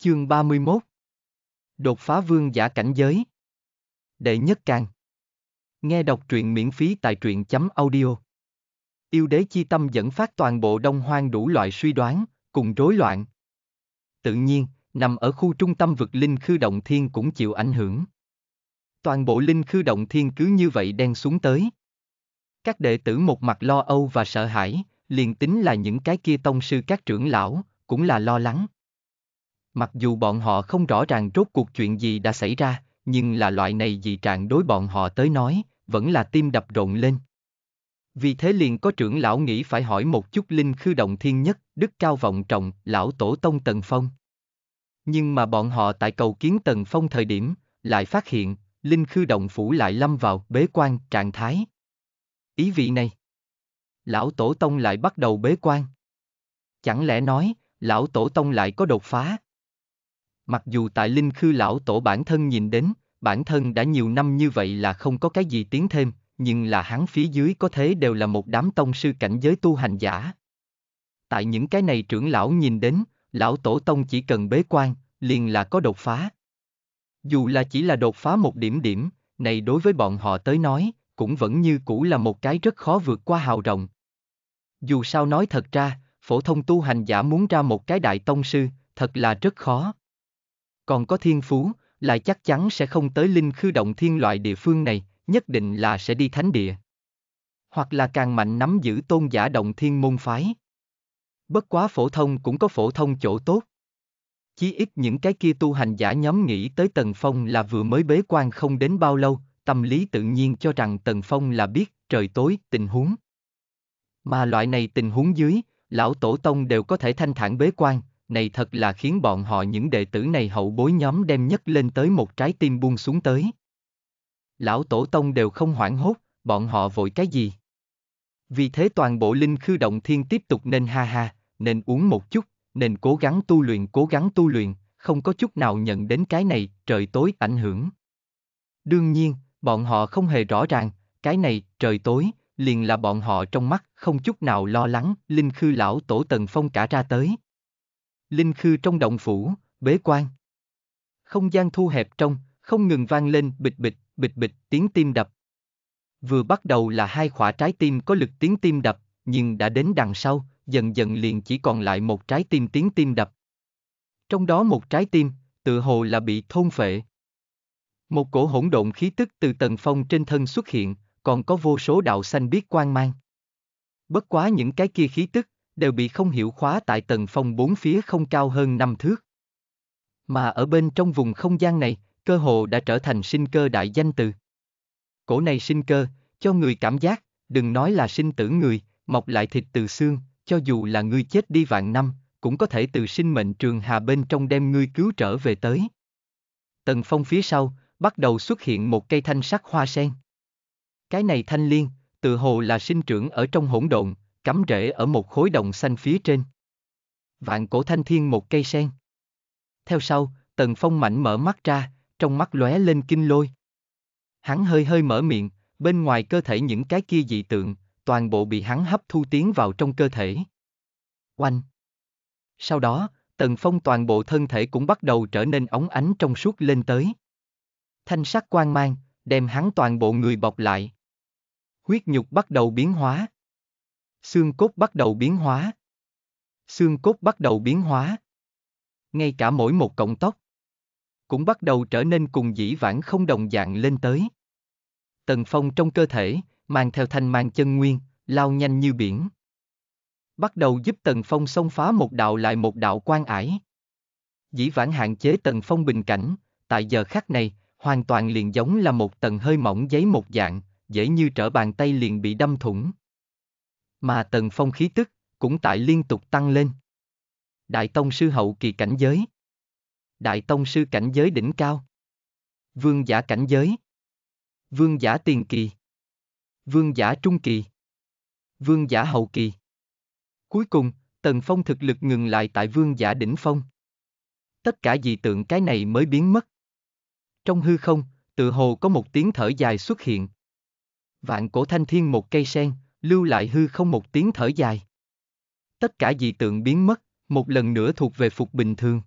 Chương 31 Đột phá vương giả cảnh giới Đệ nhất càng Nghe đọc truyện miễn phí tại truyện chấm audio Yêu đế chi tâm dẫn phát toàn bộ đông hoang đủ loại suy đoán, cùng rối loạn. Tự nhiên, nằm ở khu trung tâm vực linh khư động thiên cũng chịu ảnh hưởng. Toàn bộ linh khư động thiên cứ như vậy đen xuống tới. Các đệ tử một mặt lo âu và sợ hãi, liền tính là những cái kia tông sư các trưởng lão, cũng là lo lắng Mặc dù bọn họ không rõ ràng rốt cuộc chuyện gì đã xảy ra, nhưng là loại này dị trạng đối bọn họ tới nói, vẫn là tim đập rộn lên. Vì thế liền có trưởng lão nghĩ phải hỏi một chút linh khư động thiên nhất, đức cao vọng trọng, lão tổ tông Tần Phong. Nhưng mà bọn họ tại cầu kiến Tần Phong thời điểm, lại phát hiện, linh khư động phủ lại lâm vào bế quan trạng thái. Ý vị này, lão tổ tông lại bắt đầu bế quan. Chẳng lẽ nói, lão tổ tông lại có đột phá? Mặc dù tại Linh Khư lão tổ bản thân nhìn đến, bản thân đã nhiều năm như vậy là không có cái gì tiến thêm, nhưng là hắn phía dưới có thế đều là một đám tông sư cảnh giới tu hành giả. Tại những cái này trưởng lão nhìn đến, lão tổ tông chỉ cần bế quan, liền là có đột phá. Dù là chỉ là đột phá một điểm điểm, này đối với bọn họ tới nói, cũng vẫn như cũ là một cái rất khó vượt qua hào rộng. Dù sao nói thật ra, phổ thông tu hành giả muốn ra một cái đại tông sư, thật là rất khó còn có thiên phú, lại chắc chắn sẽ không tới linh khư động thiên loại địa phương này, nhất định là sẽ đi thánh địa. Hoặc là càng mạnh nắm giữ tôn giả động thiên môn phái. Bất quá phổ thông cũng có phổ thông chỗ tốt. Chí ít những cái kia tu hành giả nhóm nghĩ tới Tần Phong là vừa mới bế quan không đến bao lâu, tâm lý tự nhiên cho rằng Tần Phong là biết trời tối tình huống. Mà loại này tình huống dưới, lão tổ tông đều có thể thanh thản bế quan, này thật là khiến bọn họ những đệ tử này hậu bối nhóm đem nhất lên tới một trái tim buông xuống tới. Lão Tổ Tông đều không hoảng hốt, bọn họ vội cái gì? Vì thế toàn bộ linh khư động thiên tiếp tục nên ha ha, nên uống một chút, nên cố gắng tu luyện cố gắng tu luyện, không có chút nào nhận đến cái này, trời tối ảnh hưởng. Đương nhiên, bọn họ không hề rõ ràng, cái này, trời tối, liền là bọn họ trong mắt, không chút nào lo lắng, linh khư lão tổ tần phong cả ra tới linh khư trong động phủ, bế quan. Không gian thu hẹp trong, không ngừng vang lên bịch bịch, bịch bịch tiếng tim đập. Vừa bắt đầu là hai khỏa trái tim có lực tiếng tim đập, nhưng đã đến đằng sau, dần dần liền chỉ còn lại một trái tim tiếng tim đập. Trong đó một trái tim, tự hồ là bị thôn phệ. Một cổ hỗn độn khí tức từ tầng phong trên thân xuất hiện, còn có vô số đạo xanh biết quan mang. Bất quá những cái kia khí tức, đều bị không hiểu khóa tại tầng phong bốn phía không cao hơn năm thước. Mà ở bên trong vùng không gian này, cơ hồ đã trở thành sinh cơ đại danh từ. Cổ này sinh cơ, cho người cảm giác, đừng nói là sinh tử người, mọc lại thịt từ xương, cho dù là người chết đi vạn năm, cũng có thể từ sinh mệnh trường hà bên trong đem ngươi cứu trở về tới. Tầng phong phía sau, bắt đầu xuất hiện một cây thanh sắc hoa sen. Cái này thanh liên, tự hồ là sinh trưởng ở trong hỗn độn, cắm rễ ở một khối đồng xanh phía trên. Vạn cổ thanh thiên một cây sen. Theo sau, Tần Phong mạnh mở mắt ra, trong mắt lóe lên kinh lôi. Hắn hơi hơi mở miệng, bên ngoài cơ thể những cái kia dị tượng, toàn bộ bị hắn hấp thu tiến vào trong cơ thể. Oanh! Sau đó, Tần Phong toàn bộ thân thể cũng bắt đầu trở nên ống ánh trong suốt lên tới. Thanh sắc quang mang, đem hắn toàn bộ người bọc lại. Huyết nhục bắt đầu biến hóa xương cốt bắt đầu biến hóa. Xương cốt bắt đầu biến hóa. Ngay cả mỗi một cọng tóc cũng bắt đầu trở nên cùng dĩ vãng không đồng dạng lên tới. Tần Phong trong cơ thể, mang theo thanh mang chân nguyên, lao nhanh như biển. Bắt đầu giúp Tần Phong xông phá một đạo lại một đạo quan ải. Dĩ vãng hạn chế Tần Phong bình cảnh, tại giờ khắc này, hoàn toàn liền giống là một tầng hơi mỏng giấy một dạng, dễ như trở bàn tay liền bị đâm thủng. Mà Tần Phong khí tức, cũng tại liên tục tăng lên. Đại Tông Sư Hậu kỳ cảnh giới. Đại Tông Sư cảnh giới đỉnh cao. Vương giả cảnh giới. Vương giả tiền kỳ. Vương giả trung kỳ. Vương giả hậu kỳ. Cuối cùng, Tần Phong thực lực ngừng lại tại vương giả đỉnh phong. Tất cả dị tượng cái này mới biến mất. Trong hư không, tự hồ có một tiếng thở dài xuất hiện. Vạn cổ thanh thiên một cây sen, lưu lại hư không một tiếng thở dài. Tất cả dị tượng biến mất, một lần nữa thuộc về phục bình thường.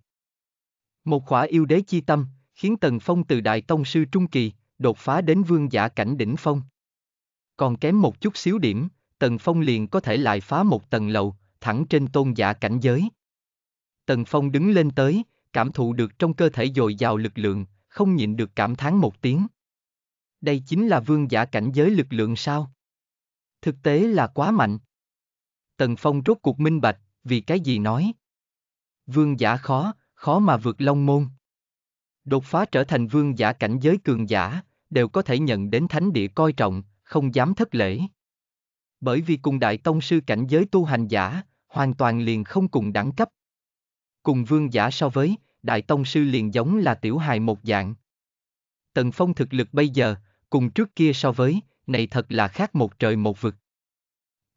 Một khỏa yêu đế chi tâm, khiến Tần Phong từ Đại Tông Sư Trung Kỳ, đột phá đến vương giả cảnh đỉnh phong. Còn kém một chút xíu điểm, Tần Phong liền có thể lại phá một tầng lầu, thẳng trên tôn giả cảnh giới. Tần Phong đứng lên tới, cảm thụ được trong cơ thể dồi dào lực lượng, không nhịn được cảm thán một tiếng. Đây chính là vương giả cảnh giới lực lượng sao? thực tế là quá mạnh. Tần Phong rốt cuộc minh bạch, vì cái gì nói. Vương giả khó, khó mà vượt long môn. Đột phá trở thành vương giả cảnh giới cường giả, đều có thể nhận đến thánh địa coi trọng, không dám thất lễ. Bởi vì cùng đại tông sư cảnh giới tu hành giả, hoàn toàn liền không cùng đẳng cấp. Cùng vương giả so với, đại tông sư liền giống là tiểu hài một dạng. Tần Phong thực lực bây giờ, cùng trước kia so với, này thật là khác một trời một vực.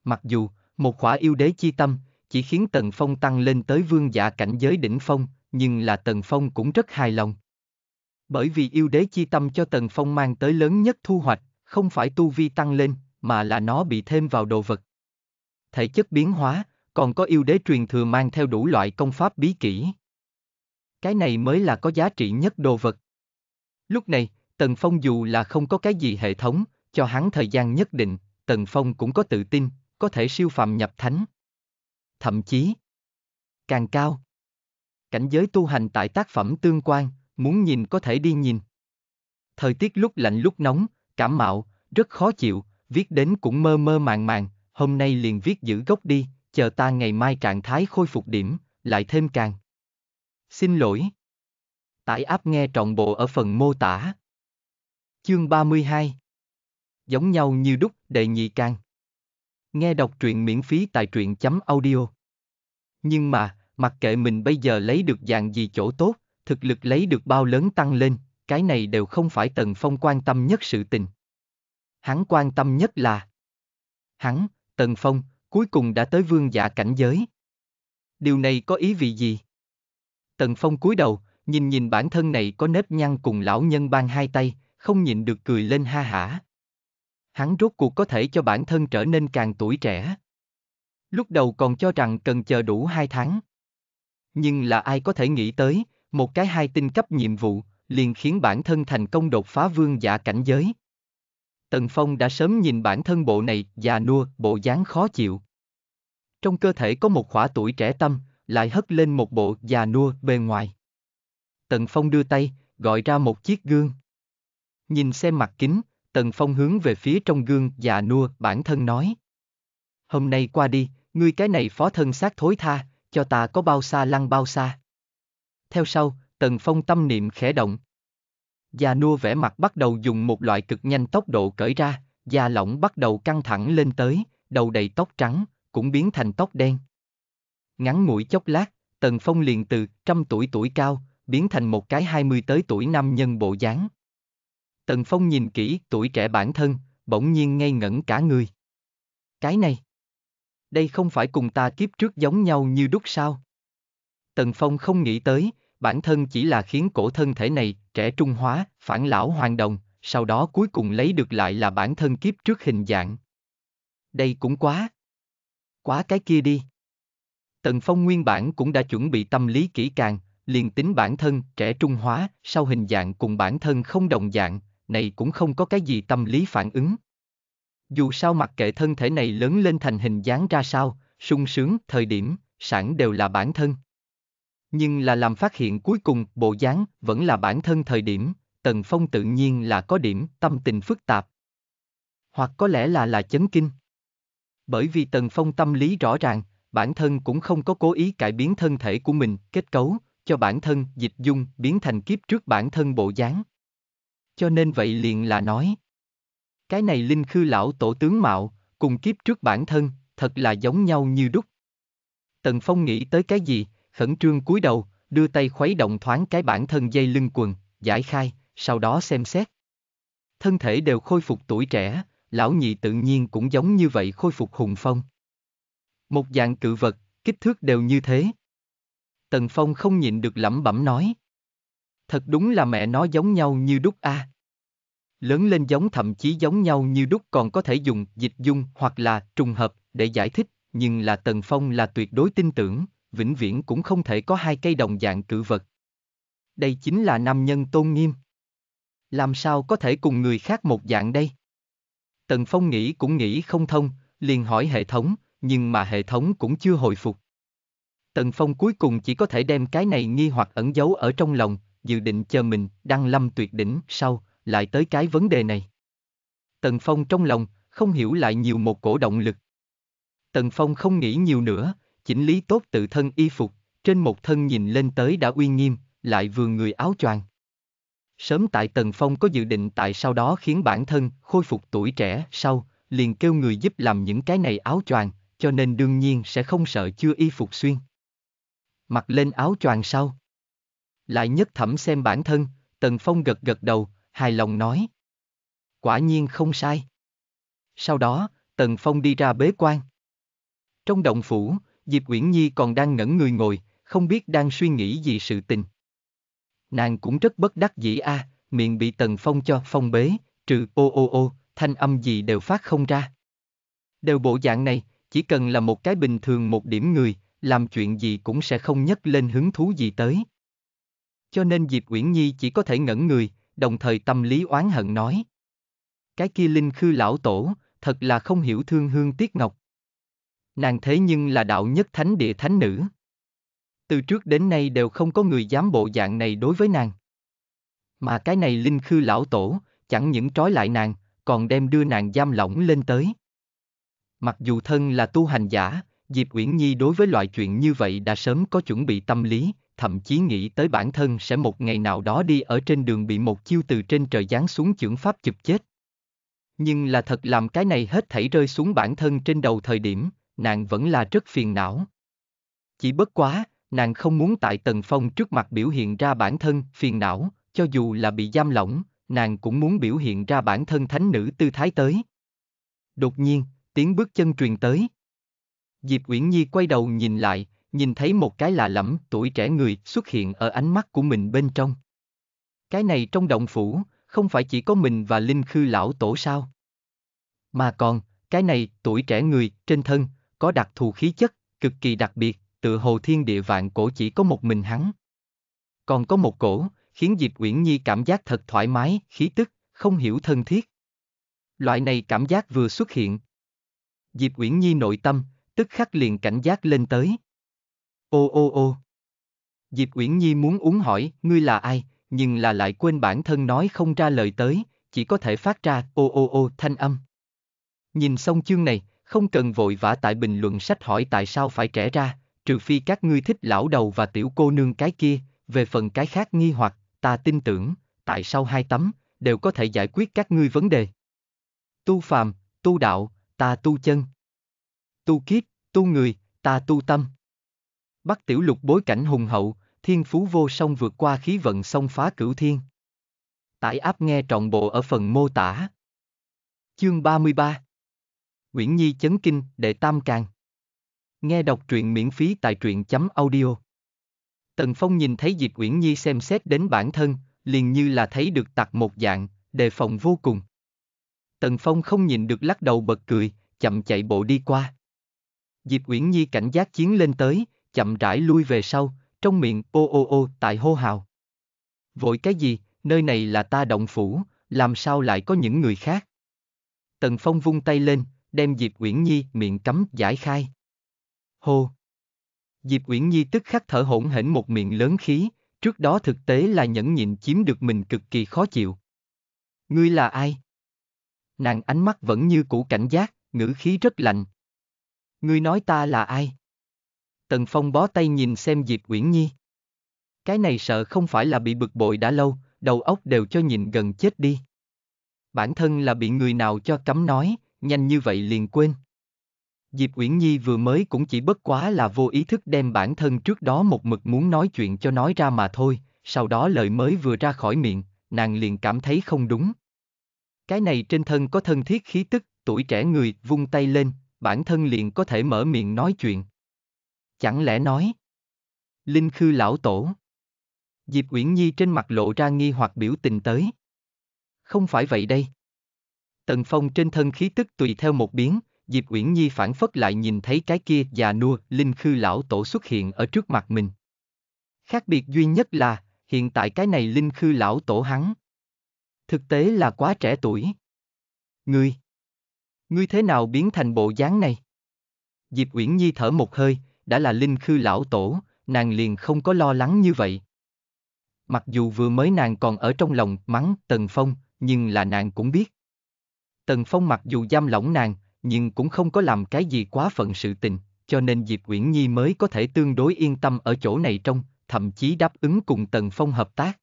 Mặc dù, một khỏa yêu đế chi tâm, chỉ khiến Tần Phong tăng lên tới vương giả cảnh giới đỉnh phong, nhưng là Tần Phong cũng rất hài lòng. Bởi vì yêu đế chi tâm cho Tần Phong mang tới lớn nhất thu hoạch, không phải tu vi tăng lên, mà là nó bị thêm vào đồ vật. Thể chất biến hóa, còn có yêu đế truyền thừa mang theo đủ loại công pháp bí kỹ. Cái này mới là có giá trị nhất đồ vật. Lúc này, Tần Phong dù là không có cái gì hệ thống, cho hắn thời gian nhất định, Tần Phong cũng có tự tin, có thể siêu phàm nhập thánh. Thậm chí, càng cao, cảnh giới tu hành tại tác phẩm tương quan, muốn nhìn có thể đi nhìn. Thời tiết lúc lạnh lúc nóng, cảm mạo, rất khó chịu, viết đến cũng mơ mơ màng màng, hôm nay liền viết giữ gốc đi, chờ ta ngày mai trạng thái khôi phục điểm, lại thêm càng. Xin lỗi. Tải áp nghe trọn bộ ở phần mô tả. Chương 32 giống nhau như đúc, đệ nhị can. Nghe đọc truyện miễn phí tại truyện chấm audio. Nhưng mà, mặc kệ mình bây giờ lấy được dạng gì chỗ tốt, thực lực lấy được bao lớn tăng lên, cái này đều không phải Tần Phong quan tâm nhất sự tình. Hắn quan tâm nhất là Hắn, Tần Phong, cuối cùng đã tới vương giả cảnh giới. Điều này có ý vị gì? Tần Phong cúi đầu, nhìn nhìn bản thân này có nếp nhăn cùng lão nhân ban hai tay, không nhịn được cười lên ha hả hắn rốt cuộc có thể cho bản thân trở nên càng tuổi trẻ. Lúc đầu còn cho rằng cần chờ đủ hai tháng. Nhưng là ai có thể nghĩ tới, một cái hai tinh cấp nhiệm vụ, liền khiến bản thân thành công đột phá vương giả cảnh giới. Tần Phong đã sớm nhìn bản thân bộ này già nua, bộ dáng khó chịu. Trong cơ thể có một khỏa tuổi trẻ tâm, lại hất lên một bộ già nua bề ngoài. Tần Phong đưa tay, gọi ra một chiếc gương. Nhìn xem mặt kính, Tần Phong hướng về phía trong gương già nua bản thân nói. Hôm nay qua đi, ngươi cái này phó thân xác thối tha, cho ta có bao xa lăn bao xa. Theo sau, Tần Phong tâm niệm khẽ động. Già nua vẻ mặt bắt đầu dùng một loại cực nhanh tốc độ cởi ra, da lỏng bắt đầu căng thẳng lên tới, đầu đầy tóc trắng, cũng biến thành tóc đen. Ngắn mũi chốc lát, Tần Phong liền từ trăm tuổi tuổi cao, biến thành một cái hai mươi tới tuổi nam nhân bộ dáng. Tần Phong nhìn kỹ tuổi trẻ bản thân, bỗng nhiên ngây ngẩn cả người. Cái này, đây không phải cùng ta kiếp trước giống nhau như đúc sao? Tần Phong không nghĩ tới, bản thân chỉ là khiến cổ thân thể này trẻ trung hóa, phản lão hoàn đồng, sau đó cuối cùng lấy được lại là bản thân kiếp trước hình dạng. Đây cũng quá. Quá cái kia đi. Tần Phong nguyên bản cũng đã chuẩn bị tâm lý kỹ càng, liền tính bản thân trẻ trung hóa, sau hình dạng cùng bản thân không đồng dạng, này cũng không có cái gì tâm lý phản ứng. Dù sao mặc kệ thân thể này lớn lên thành hình dáng ra sao, sung sướng, thời điểm, sẵn đều là bản thân. Nhưng là làm phát hiện cuối cùng bộ dáng vẫn là bản thân thời điểm, Tần Phong tự nhiên là có điểm tâm tình phức tạp. Hoặc có lẽ là là chấn kinh. Bởi vì Tần Phong tâm lý rõ ràng, bản thân cũng không có cố ý cải biến thân thể của mình, kết cấu, cho bản thân dịch dung biến thành kiếp trước bản thân bộ dáng cho nên vậy liền là nói. Cái này linh khư lão tổ tướng mạo, cùng kiếp trước bản thân, thật là giống nhau như đúc. Tần Phong nghĩ tới cái gì, khẩn trương cúi đầu, đưa tay khuấy động thoáng cái bản thân dây lưng quần, giải khai, sau đó xem xét. Thân thể đều khôi phục tuổi trẻ, lão nhị tự nhiên cũng giống như vậy khôi phục hùng phong. Một dạng cự vật, kích thước đều như thế. Tần Phong không nhịn được lẩm bẩm nói thật đúng là mẹ nó giống nhau như đúc a. À. Lớn lên giống thậm chí giống nhau như đúc còn có thể dùng dịch dung hoặc là trùng hợp để giải thích, nhưng là Tần Phong là tuyệt đối tin tưởng, vĩnh viễn cũng không thể có hai cây đồng dạng cử vật. Đây chính là nam nhân tôn nghiêm. Làm sao có thể cùng người khác một dạng đây? Tần Phong nghĩ cũng nghĩ không thông, liền hỏi hệ thống, nhưng mà hệ thống cũng chưa hồi phục. Tần Phong cuối cùng chỉ có thể đem cái này nghi hoặc ẩn giấu ở trong lòng, dự định chờ mình đăng lâm tuyệt đỉnh sau, lại tới cái vấn đề này. Tần Phong trong lòng, không hiểu lại nhiều một cổ động lực. Tần Phong không nghĩ nhiều nữa, chỉnh lý tốt tự thân y phục, trên một thân nhìn lên tới đã uy nghiêm, lại vừa người áo choàng. Sớm tại Tần Phong có dự định tại sau đó khiến bản thân khôi phục tuổi trẻ sau, liền kêu người giúp làm những cái này áo choàng, cho nên đương nhiên sẽ không sợ chưa y phục xuyên. Mặc lên áo choàng sau. Lại nhất thẩm xem bản thân, Tần Phong gật gật đầu, hài lòng nói. Quả nhiên không sai. Sau đó, Tần Phong đi ra bế quan. Trong động phủ, Diệp Uyển Nhi còn đang ngẩn người ngồi, không biết đang suy nghĩ gì sự tình. Nàng cũng rất bất đắc dĩ a, à, miệng bị Tần Phong cho phong bế, trừ ô ô ô, thanh âm gì đều phát không ra. Đều bộ dạng này, chỉ cần là một cái bình thường một điểm người, làm chuyện gì cũng sẽ không nhấc lên hứng thú gì tới cho nên Diệp Uyển Nhi chỉ có thể ngẩn người, đồng thời tâm lý oán hận nói. Cái kia linh khư lão tổ, thật là không hiểu thương hương tiếc ngọc. Nàng thế nhưng là đạo nhất thánh địa thánh nữ. Từ trước đến nay đều không có người dám bộ dạng này đối với nàng. Mà cái này linh khư lão tổ, chẳng những trói lại nàng, còn đem đưa nàng giam lỏng lên tới. Mặc dù thân là tu hành giả, Diệp Uyển Nhi đối với loại chuyện như vậy đã sớm có chuẩn bị tâm lý, thậm chí nghĩ tới bản thân sẽ một ngày nào đó đi ở trên đường bị một chiêu từ trên trời giáng xuống chưởng pháp chụp chết. Nhưng là thật làm cái này hết thảy rơi xuống bản thân trên đầu thời điểm, nàng vẫn là rất phiền não. Chỉ bất quá, nàng không muốn tại Tần Phong trước mặt biểu hiện ra bản thân phiền não, cho dù là bị giam lỏng, nàng cũng muốn biểu hiện ra bản thân thánh nữ tư thái tới. Đột nhiên, tiếng bước chân truyền tới. Diệp Uyển Nhi quay đầu nhìn lại, nhìn thấy một cái lạ lẫm, tuổi trẻ người xuất hiện ở ánh mắt của mình bên trong. Cái này trong động phủ, không phải chỉ có mình và Linh Khư lão tổ sao? Mà còn, cái này, tuổi trẻ người, trên thân, có đặc thù khí chất, cực kỳ đặc biệt, tựa hồ thiên địa vạn cổ chỉ có một mình hắn. Còn có một cổ, khiến Diệp Uyển Nhi cảm giác thật thoải mái, khí tức, không hiểu thân thiết. Loại này cảm giác vừa xuất hiện. Diệp Uyển Nhi nội tâm, tức khắc liền cảnh giác lên tới, Ô ô ô. Diệp Uyển Nhi muốn uống hỏi, ngươi là ai, nhưng là lại quên bản thân nói không ra lời tới, chỉ có thể phát ra ô ô ô thanh âm. Nhìn xong chương này, không cần vội vã tại bình luận sách hỏi tại sao phải trẻ ra, trừ phi các ngươi thích lão đầu và tiểu cô nương cái kia, về phần cái khác nghi hoặc, ta tin tưởng, tại sao hai tấm, đều có thể giải quyết các ngươi vấn đề. Tu phàm, tu đạo, ta tu chân. Tu kiếp, tu người, ta tu tâm. Bắc tiểu lục bối cảnh hùng hậu, thiên phú vô song vượt qua khí vận song phá cửu thiên. Tải áp nghe trọn bộ ở phần mô tả. Chương 33 Nguyễn Nhi Chấn Kinh, Đệ Tam Càng Nghe đọc truyện miễn phí tại truyện chấm audio. Tần Phong nhìn thấy Diệp Uyển Nhi xem xét đến bản thân, liền như là thấy được tặc một dạng, đề phòng vô cùng. Tần Phong không nhìn được lắc đầu bật cười, chậm chạy bộ đi qua. Diệp Uyển Nhi cảnh giác chiến lên tới, chậm rãi lui về sau, trong miệng ô ô ô tại hô hào. Vội cái gì, nơi này là ta động phủ, làm sao lại có những người khác? Tần Phong vung tay lên, đem Diệp Uyển Nhi miệng cấm giải khai. Hô! Diệp Uyển Nhi tức khắc thở hổn hển một miệng lớn khí, trước đó thực tế là nhẫn nhịn chiếm được mình cực kỳ khó chịu. Ngươi là ai? Nàng ánh mắt vẫn như cũ cảnh giác, ngữ khí rất lạnh. Ngươi nói ta là ai? Tần Phong bó tay nhìn xem Diệp Uyển Nhi. Cái này sợ không phải là bị bực bội đã lâu, đầu óc đều cho nhìn gần chết đi. Bản thân là bị người nào cho cấm nói, nhanh như vậy liền quên. Diệp Uyển Nhi vừa mới cũng chỉ bất quá là vô ý thức đem bản thân trước đó một mực muốn nói chuyện cho nói ra mà thôi, sau đó lời mới vừa ra khỏi miệng, nàng liền cảm thấy không đúng. Cái này trên thân có thân thiết khí tức, tuổi trẻ người vung tay lên, bản thân liền có thể mở miệng nói chuyện. Chẳng lẽ nói? Linh Khư lão tổ. Diệp Uyển Nhi trên mặt lộ ra nghi hoặc biểu tình tới. Không phải vậy đây. Tần Phong trên thân khí tức tùy theo một biến, Diệp Uyển Nhi phản phất lại nhìn thấy cái kia già nua Linh Khư lão tổ xuất hiện ở trước mặt mình. Khác biệt duy nhất là, hiện tại cái này Linh Khư lão tổ hắn. Thực tế là quá trẻ tuổi. Ngươi! Ngươi thế nào biến thành bộ dáng này? Diệp Uyển Nhi thở một hơi, đã là linh khư lão tổ, nàng liền không có lo lắng như vậy. Mặc dù vừa mới nàng còn ở trong lòng mắng Tần Phong, nhưng là nàng cũng biết. Tần Phong mặc dù giam lỏng nàng, nhưng cũng không có làm cái gì quá phận sự tình, cho nên Diệp Uyển Nhi mới có thể tương đối yên tâm ở chỗ này trong, thậm chí đáp ứng cùng Tần Phong hợp tác.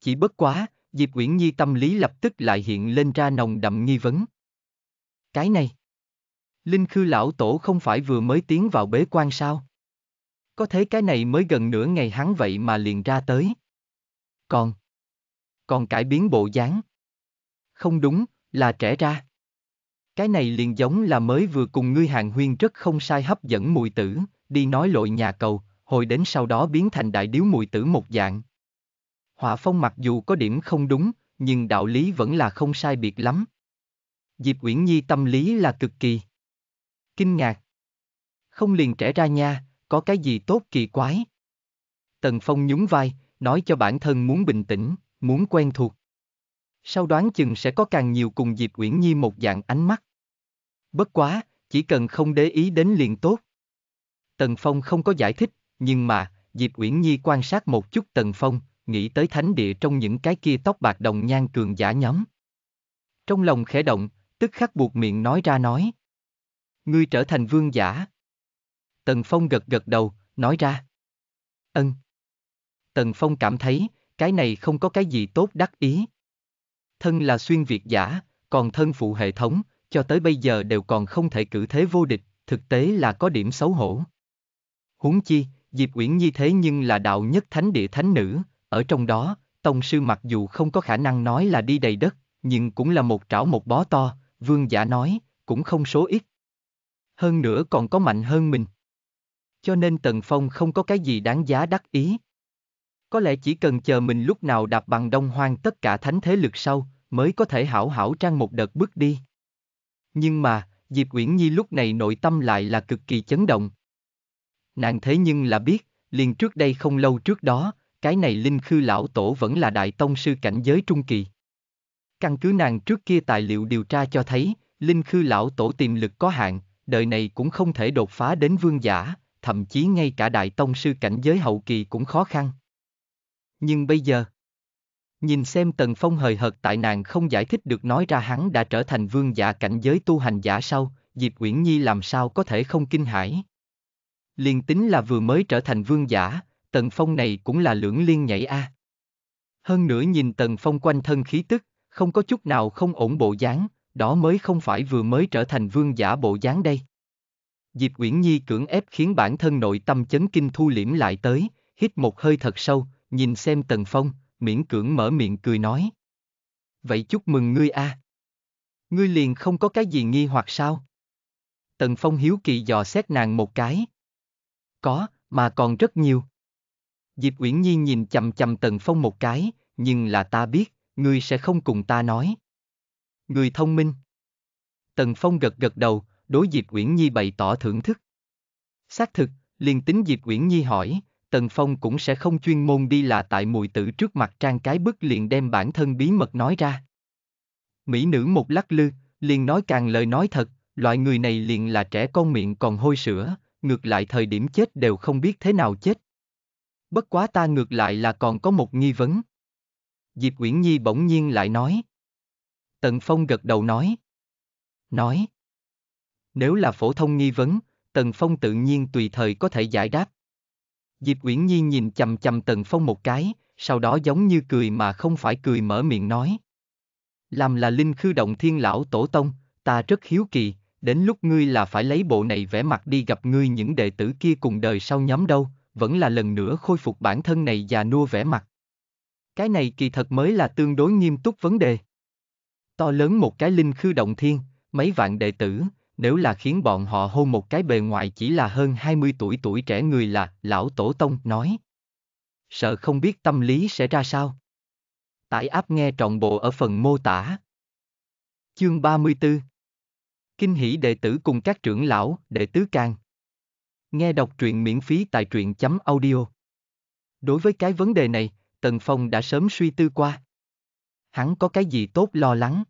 Chỉ bất quá, Diệp Uyển Nhi tâm lý lập tức lại hiện lên ra nồng đậm nghi vấn. Cái này, Linh Khư lão tổ không phải vừa mới tiến vào bế quan sao? Có thế cái này mới gần nửa ngày hắn vậy mà liền ra tới. Còn, còn cải biến bộ dáng. Không đúng, là trẻ ra. Cái này liền giống là mới vừa cùng ngươi hàng huyên rất không sai hấp dẫn mùi tử, đi nói lội nhà cầu, hồi đến sau đó biến thành đại điếu mùi tử một dạng. Họa phong mặc dù có điểm không đúng, nhưng đạo lý vẫn là không sai biệt lắm. Diệp Uyển Nhi tâm lý là cực kỳ kinh ngạc. Không liền trẻ ra nha, có cái gì tốt kỳ quái. Tần Phong nhún vai, nói cho bản thân muốn bình tĩnh, muốn quen thuộc. Sau đoán chừng sẽ có càng nhiều cùng Diệp Uyển Nhi một dạng ánh mắt. Bất quá, chỉ cần không để ý đến liền tốt. Tần Phong không có giải thích, nhưng mà, Diệp Uyển Nhi quan sát một chút Tần Phong, nghĩ tới thánh địa trong những cái kia tóc bạc đồng nhan cường giả nhóm. Trong lòng khẽ động, tức khắc buộc miệng nói ra nói. Ngươi trở thành vương giả. Tần Phong gật gật đầu, nói ra. Ân. Tần Phong cảm thấy, cái này không có cái gì tốt đắc ý. Thân là xuyên việt giả, còn thân phụ hệ thống, cho tới bây giờ đều còn không thể cử thế vô địch, thực tế là có điểm xấu hổ. Huống chi, Diệp Uyển Nhi thế nhưng là đạo nhất thánh địa thánh nữ, ở trong đó, tông sư mặc dù không có khả năng nói là đi đầy đất, nhưng cũng là một trảo một bó to, vương giả nói, cũng không số ít hơn nữa còn có mạnh hơn mình. Cho nên Tần Phong không có cái gì đáng giá đắc ý. Có lẽ chỉ cần chờ mình lúc nào đạp bằng đông hoang tất cả thánh thế lực sau, mới có thể hảo hảo trang một đợt bước đi. Nhưng mà, Diệp Uyển Nhi lúc này nội tâm lại là cực kỳ chấn động. Nàng thế nhưng là biết, liền trước đây không lâu trước đó, cái này Linh Khư Lão Tổ vẫn là đại tông sư cảnh giới trung kỳ. Căn cứ nàng trước kia tài liệu điều tra cho thấy, Linh Khư Lão Tổ tiềm lực có hạn, đời này cũng không thể đột phá đến vương giả, thậm chí ngay cả đại tông sư cảnh giới hậu kỳ cũng khó khăn. Nhưng bây giờ, nhìn xem Tần Phong hời hợt tại nàng không giải thích được nói ra hắn đã trở thành vương giả cảnh giới tu hành giả sau, Diệp Uyển Nhi làm sao có thể không kinh hãi. Liên tính là vừa mới trở thành vương giả, Tần Phong này cũng là lưỡng liên nhảy a. À. Hơn nữa nhìn Tần Phong quanh thân khí tức, không có chút nào không ổn bộ dáng, đó mới không phải vừa mới trở thành vương giả bộ dáng đây. Diệp Uyển Nhi cưỡng ép khiến bản thân nội tâm chấn kinh thu liễm lại tới, hít một hơi thật sâu, nhìn xem Tần Phong, miễn cưỡng mở miệng cười nói. Vậy chúc mừng ngươi a. À. Ngươi liền không có cái gì nghi hoặc sao? Tần Phong hiếu kỳ dò xét nàng một cái. Có, mà còn rất nhiều. Diệp Uyển Nhi nhìn chầm chầm Tần Phong một cái, nhưng là ta biết, ngươi sẽ không cùng ta nói. Người thông minh. Tần Phong gật gật đầu, đối Diệp Uyển Nhi bày tỏ thưởng thức. Xác thực, liền tính Diệp Uyển Nhi hỏi, Tần Phong cũng sẽ không chuyên môn đi là tại mùi tử trước mặt trang cái bức liền đem bản thân bí mật nói ra. Mỹ nữ một lắc lư, liền nói càng lời nói thật, loại người này liền là trẻ con miệng còn hôi sữa, ngược lại thời điểm chết đều không biết thế nào chết. Bất quá ta ngược lại là còn có một nghi vấn. Diệp Uyển Nhi bỗng nhiên lại nói. Tần Phong gật đầu nói. Nói. Nếu là phổ thông nghi vấn, Tần Phong tự nhiên tùy thời có thể giải đáp. Diệp Uyển Nhi nhìn chầm chầm Tần Phong một cái, sau đó giống như cười mà không phải cười mở miệng nói. Làm là linh khư động thiên lão tổ tông, ta rất hiếu kỳ, đến lúc ngươi là phải lấy bộ này vẽ mặt đi gặp ngươi những đệ tử kia cùng đời sau nhóm đâu, vẫn là lần nữa khôi phục bản thân này già nua vẽ mặt. Cái này kỳ thật mới là tương đối nghiêm túc vấn đề to lớn một cái linh khư động thiên, mấy vạn đệ tử, nếu là khiến bọn họ hôn một cái bề ngoài chỉ là hơn 20 tuổi tuổi trẻ người là, lão tổ tông nói. Sợ không biết tâm lý sẽ ra sao. Tải áp nghe trọn bộ ở phần mô tả. Chương 34 Kinh hỷ đệ tử cùng các trưởng lão, đệ tứ càng. Nghe đọc truyện miễn phí tại truyện chấm audio. Đối với cái vấn đề này, Tần Phong đã sớm suy tư qua, hắn có cái gì tốt lo lắng.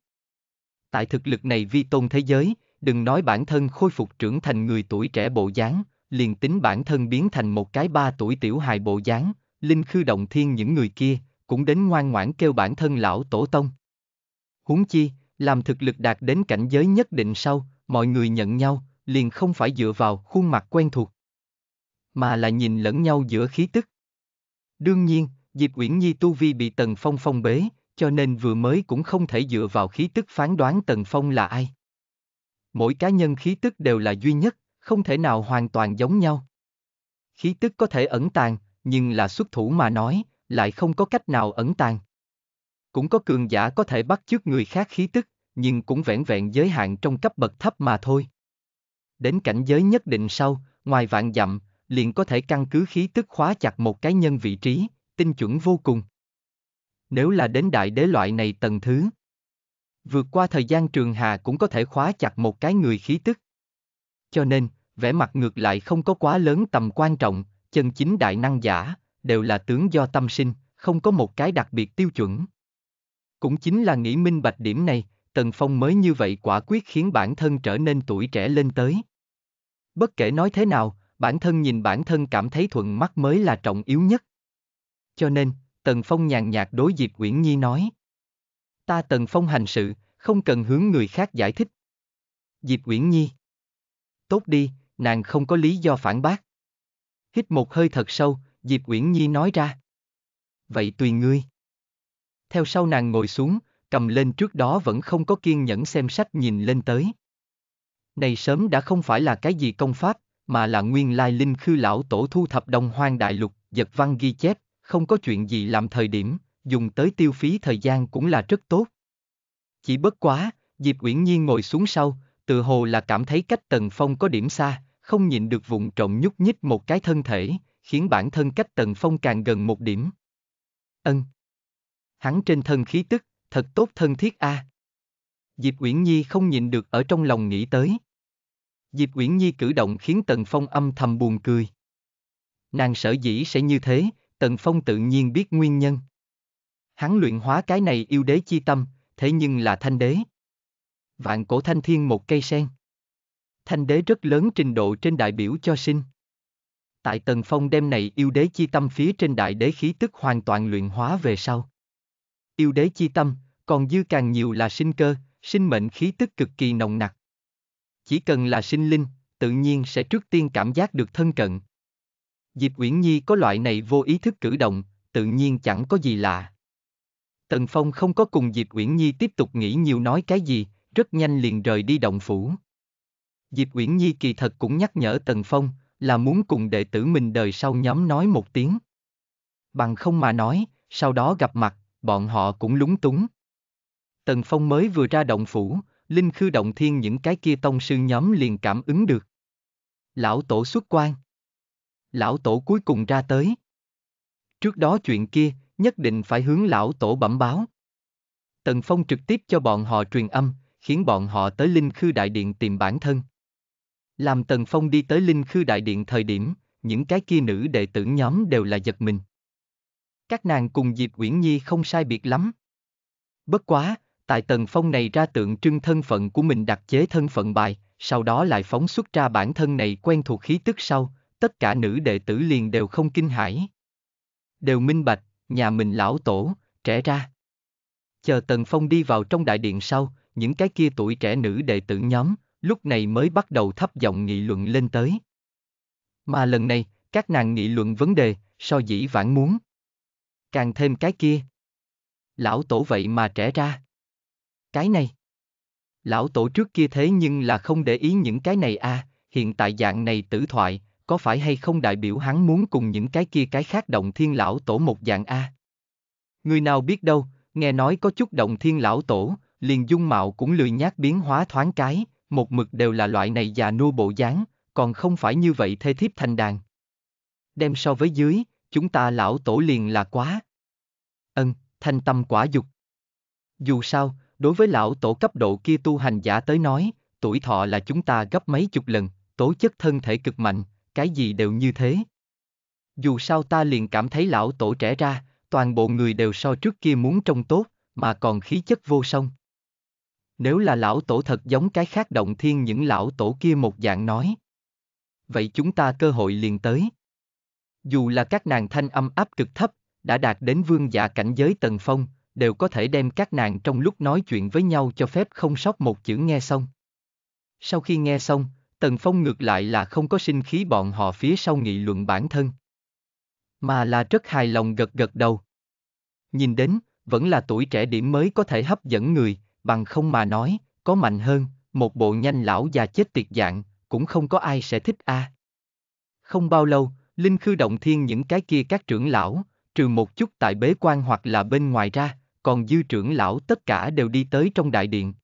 Tại thực lực này vi tôn thế giới, đừng nói bản thân khôi phục trưởng thành người tuổi trẻ bộ dáng, liền tính bản thân biến thành một cái ba tuổi tiểu hài bộ dáng, linh khư động thiên những người kia, cũng đến ngoan ngoãn kêu bản thân lão tổ tông. Huống chi, làm thực lực đạt đến cảnh giới nhất định sau, mọi người nhận nhau, liền không phải dựa vào khuôn mặt quen thuộc, mà là nhìn lẫn nhau giữa khí tức. Đương nhiên, Diệp Uyển Nhi tu vi bị Tần Phong phong bế, cho nên vừa mới cũng không thể dựa vào khí tức phán đoán Tần Phong là ai. Mỗi cá nhân khí tức đều là duy nhất, không thể nào hoàn toàn giống nhau. Khí tức có thể ẩn tàng, nhưng là xuất thủ mà nói, lại không có cách nào ẩn tàng. Cũng có cường giả có thể bắt chước người khác khí tức, nhưng cũng vẹn vẹn giới hạn trong cấp bậc thấp mà thôi. Đến cảnh giới nhất định sau, ngoài vạn dặm, liền có thể căn cứ khí tức khóa chặt một cái nhân vị trí, tinh chuẩn vô cùng nếu là đến đại đế loại này tầng thứ. Vượt qua thời gian trường hà cũng có thể khóa chặt một cái người khí tức. Cho nên, vẻ mặt ngược lại không có quá lớn tầm quan trọng, chân chính đại năng giả, đều là tướng do tâm sinh, không có một cái đặc biệt tiêu chuẩn. Cũng chính là nghĩ minh bạch điểm này, Tần Phong mới như vậy quả quyết khiến bản thân trở nên tuổi trẻ lên tới. Bất kể nói thế nào, bản thân nhìn bản thân cảm thấy thuận mắt mới là trọng yếu nhất. Cho nên, Tần Phong nhàn nhạt đối Diệp Uyển Nhi nói. Ta Tần Phong hành sự, không cần hướng người khác giải thích. Diệp Uyển Nhi. Tốt đi, nàng không có lý do phản bác. Hít một hơi thật sâu, Diệp Uyển Nhi nói ra. Vậy tùy ngươi. Theo sau nàng ngồi xuống, cầm lên trước đó vẫn không có kiên nhẫn xem sách nhìn lên tới. Này sớm đã không phải là cái gì công pháp, mà là nguyên lai linh khư lão tổ thu thập đồng hoang đại lục, giật văn ghi chép, không có chuyện gì làm thời điểm, dùng tới tiêu phí thời gian cũng là rất tốt. Chỉ bất quá, Diệp Uyển Nhiên ngồi xuống sau, tự hồ là cảm thấy cách Tần Phong có điểm xa, không nhịn được vụng trộm nhúc nhích một cái thân thể, khiến bản thân cách Tần Phong càng gần một điểm. Ân. Hắn trên thân khí tức, thật tốt thân thiết a. À. Diệp Uyển Nhi không nhịn được ở trong lòng nghĩ tới. Diệp Uyển Nhi cử động khiến Tần Phong âm thầm buồn cười. Nàng sở dĩ sẽ như thế, Tần Phong tự nhiên biết nguyên nhân. Hắn luyện hóa cái này yêu đế chi tâm, thế nhưng là thanh đế. Vạn cổ thanh thiên một cây sen. Thanh đế rất lớn trình độ trên đại biểu cho sinh. Tại Tần Phong đem này yêu đế chi tâm phía trên đại đế khí tức hoàn toàn luyện hóa về sau. Yêu đế chi tâm, còn dư càng nhiều là sinh cơ, sinh mệnh khí tức cực kỳ nồng nặc. Chỉ cần là sinh linh, tự nhiên sẽ trước tiên cảm giác được thân cận, Diệp Uyển Nhi có loại này vô ý thức cử động, tự nhiên chẳng có gì lạ. Tần Phong không có cùng Diệp Uyển Nhi tiếp tục nghĩ nhiều nói cái gì, rất nhanh liền rời đi động phủ. Diệp Uyển Nhi kỳ thật cũng nhắc nhở Tần Phong, là muốn cùng đệ tử mình đời sau nhóm nói một tiếng. Bằng không mà nói, sau đó gặp mặt, bọn họ cũng lúng túng. Tần Phong mới vừa ra động phủ, Linh Khư Động Thiên những cái kia tông sư nhóm liền cảm ứng được. Lão tổ xuất quan lão tổ cuối cùng ra tới. Trước đó chuyện kia, nhất định phải hướng lão tổ bẩm báo. Tần Phong trực tiếp cho bọn họ truyền âm, khiến bọn họ tới Linh Khư Đại Điện tìm bản thân. Làm Tần Phong đi tới Linh Khư Đại Điện thời điểm, những cái kia nữ đệ tử nhóm đều là giật mình. Các nàng cùng Diệp Uyển Nhi không sai biệt lắm. Bất quá, tại Tần Phong này ra tượng trưng thân phận của mình đặt chế thân phận bài, sau đó lại phóng xuất ra bản thân này quen thuộc khí tức sau, tất cả nữ đệ tử liền đều không kinh hãi. Đều minh bạch, nhà mình lão tổ, trẻ ra. Chờ Tần Phong đi vào trong đại điện sau, những cái kia tuổi trẻ nữ đệ tử nhóm, lúc này mới bắt đầu thấp giọng nghị luận lên tới. Mà lần này, các nàng nghị luận vấn đề, so dĩ vãng muốn. Càng thêm cái kia. Lão tổ vậy mà trẻ ra. Cái này. Lão tổ trước kia thế nhưng là không để ý những cái này a à, hiện tại dạng này tử thoại, có phải hay không đại biểu hắn muốn cùng những cái kia cái khác động thiên lão tổ một dạng A? Người nào biết đâu, nghe nói có chút động thiên lão tổ, liền dung mạo cũng lười nhát biến hóa thoáng cái, một mực đều là loại này già nua bộ dáng, còn không phải như vậy thê thiếp thành đàn. Đem so với dưới, chúng ta lão tổ liền là quá. Ân, thanh tâm quả dục. Dù sao, đối với lão tổ cấp độ kia tu hành giả tới nói, tuổi thọ là chúng ta gấp mấy chục lần, tố chất thân thể cực mạnh, cái gì đều như thế. Dù sao ta liền cảm thấy lão tổ trẻ ra, toàn bộ người đều so trước kia muốn trông tốt, mà còn khí chất vô song. Nếu là lão tổ thật giống cái khác động thiên những lão tổ kia một dạng nói. Vậy chúng ta cơ hội liền tới. Dù là các nàng thanh âm áp cực thấp, đã đạt đến vương giả cảnh giới tần phong, đều có thể đem các nàng trong lúc nói chuyện với nhau cho phép không sót một chữ nghe xong. Sau khi nghe xong, Tần Phong ngược lại là không có sinh khí bọn họ phía sau nghị luận bản thân. Mà là rất hài lòng gật gật đầu. Nhìn đến, vẫn là tuổi trẻ điểm mới có thể hấp dẫn người, bằng không mà nói, có mạnh hơn, một bộ nhanh lão già chết tiệt dạng, cũng không có ai sẽ thích a. À. Không bao lâu, Linh Khư Động Thiên những cái kia các trưởng lão, trừ một chút tại bế quan hoặc là bên ngoài ra, còn dư trưởng lão tất cả đều đi tới trong đại điện.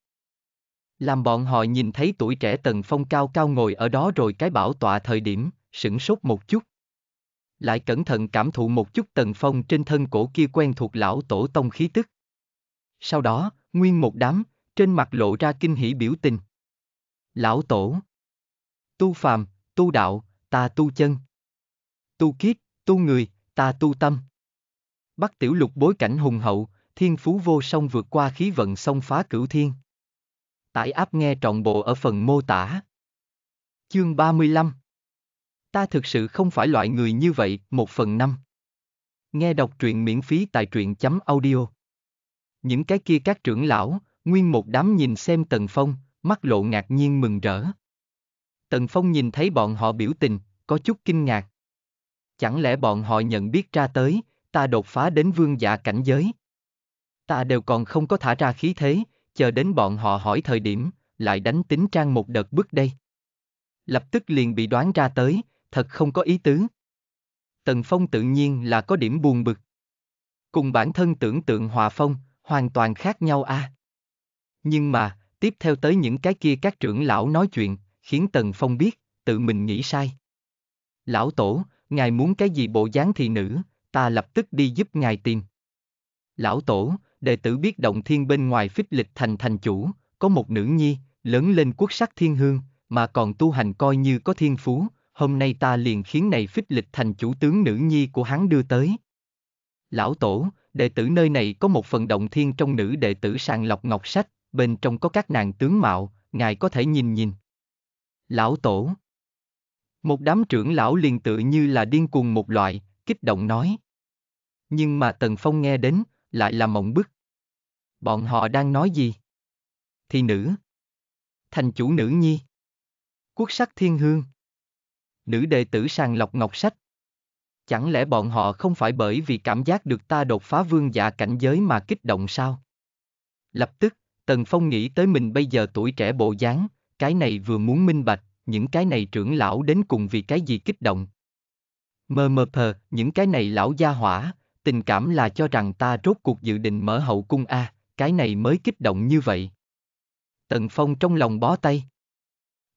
Làm bọn họ nhìn thấy tuổi trẻ Tần Phong cao cao ngồi ở đó rồi cái bảo tọa thời điểm, sửng sốt một chút. Lại cẩn thận cảm thụ một chút Tần Phong trên thân cổ kia quen thuộc lão tổ tông khí tức. Sau đó, nguyên một đám, trên mặt lộ ra kinh hỉ biểu tình. Lão tổ Tu phàm, tu đạo, ta tu chân. Tu kiết, tu người, ta tu tâm. Bắc tiểu lục bối cảnh hùng hậu, thiên phú vô song vượt qua khí vận song phá cửu thiên. Tải app nghe trọn bộ ở phần mô tả. Chương 35 Ta thực sự không phải loại người như vậy, một phần năm. Nghe đọc truyện miễn phí tại truyện chấm audio. Những cái kia các trưởng lão, nguyên một đám nhìn xem Tần Phong, mắt lộ ngạc nhiên mừng rỡ. Tần Phong nhìn thấy bọn họ biểu tình, có chút kinh ngạc. Chẳng lẽ bọn họ nhận biết ra tới, ta đột phá đến vương giả cảnh giới. Ta đều còn không có thả ra khí thế, chờ đến bọn họ hỏi thời điểm, lại đánh tính trang một đợt bước đây. Lập tức liền bị đoán ra tới, thật không có ý tứ. Tần Phong tự nhiên là có điểm buồn bực. Cùng bản thân tưởng tượng hòa phong, hoàn toàn khác nhau a. À. Nhưng mà, tiếp theo tới những cái kia các trưởng lão nói chuyện, khiến Tần Phong biết, tự mình nghĩ sai. Lão tổ, ngài muốn cái gì bộ dáng thị nữ, ta lập tức đi giúp ngài tìm. Lão tổ, đệ tử biết động thiên bên ngoài phích lịch thành thành chủ, có một nữ nhi, lớn lên quốc sắc thiên hương, mà còn tu hành coi như có thiên phú, hôm nay ta liền khiến này phích lịch thành chủ tướng nữ nhi của hắn đưa tới. Lão tổ, đệ tử nơi này có một phần động thiên trong nữ đệ tử sàng lọc ngọc sách, bên trong có các nàng tướng mạo, ngài có thể nhìn nhìn. Lão tổ Một đám trưởng lão liền tự như là điên cuồng một loại, kích động nói. Nhưng mà Tần Phong nghe đến, lại là mộng bức. Bọn họ đang nói gì? Thì nữ. Thành chủ nữ nhi. Quốc sắc thiên hương. Nữ đệ tử sàng lọc ngọc sách. Chẳng lẽ bọn họ không phải bởi vì cảm giác được ta đột phá vương dạ cảnh giới mà kích động sao? Lập tức, Tần Phong nghĩ tới mình bây giờ tuổi trẻ bộ dáng, cái này vừa muốn minh bạch, những cái này trưởng lão đến cùng vì cái gì kích động. Mờ mờ thờ, những cái này lão gia hỏa, tình cảm là cho rằng ta rốt cuộc dự định mở hậu cung a, à, cái này mới kích động như vậy. Tần Phong trong lòng bó tay.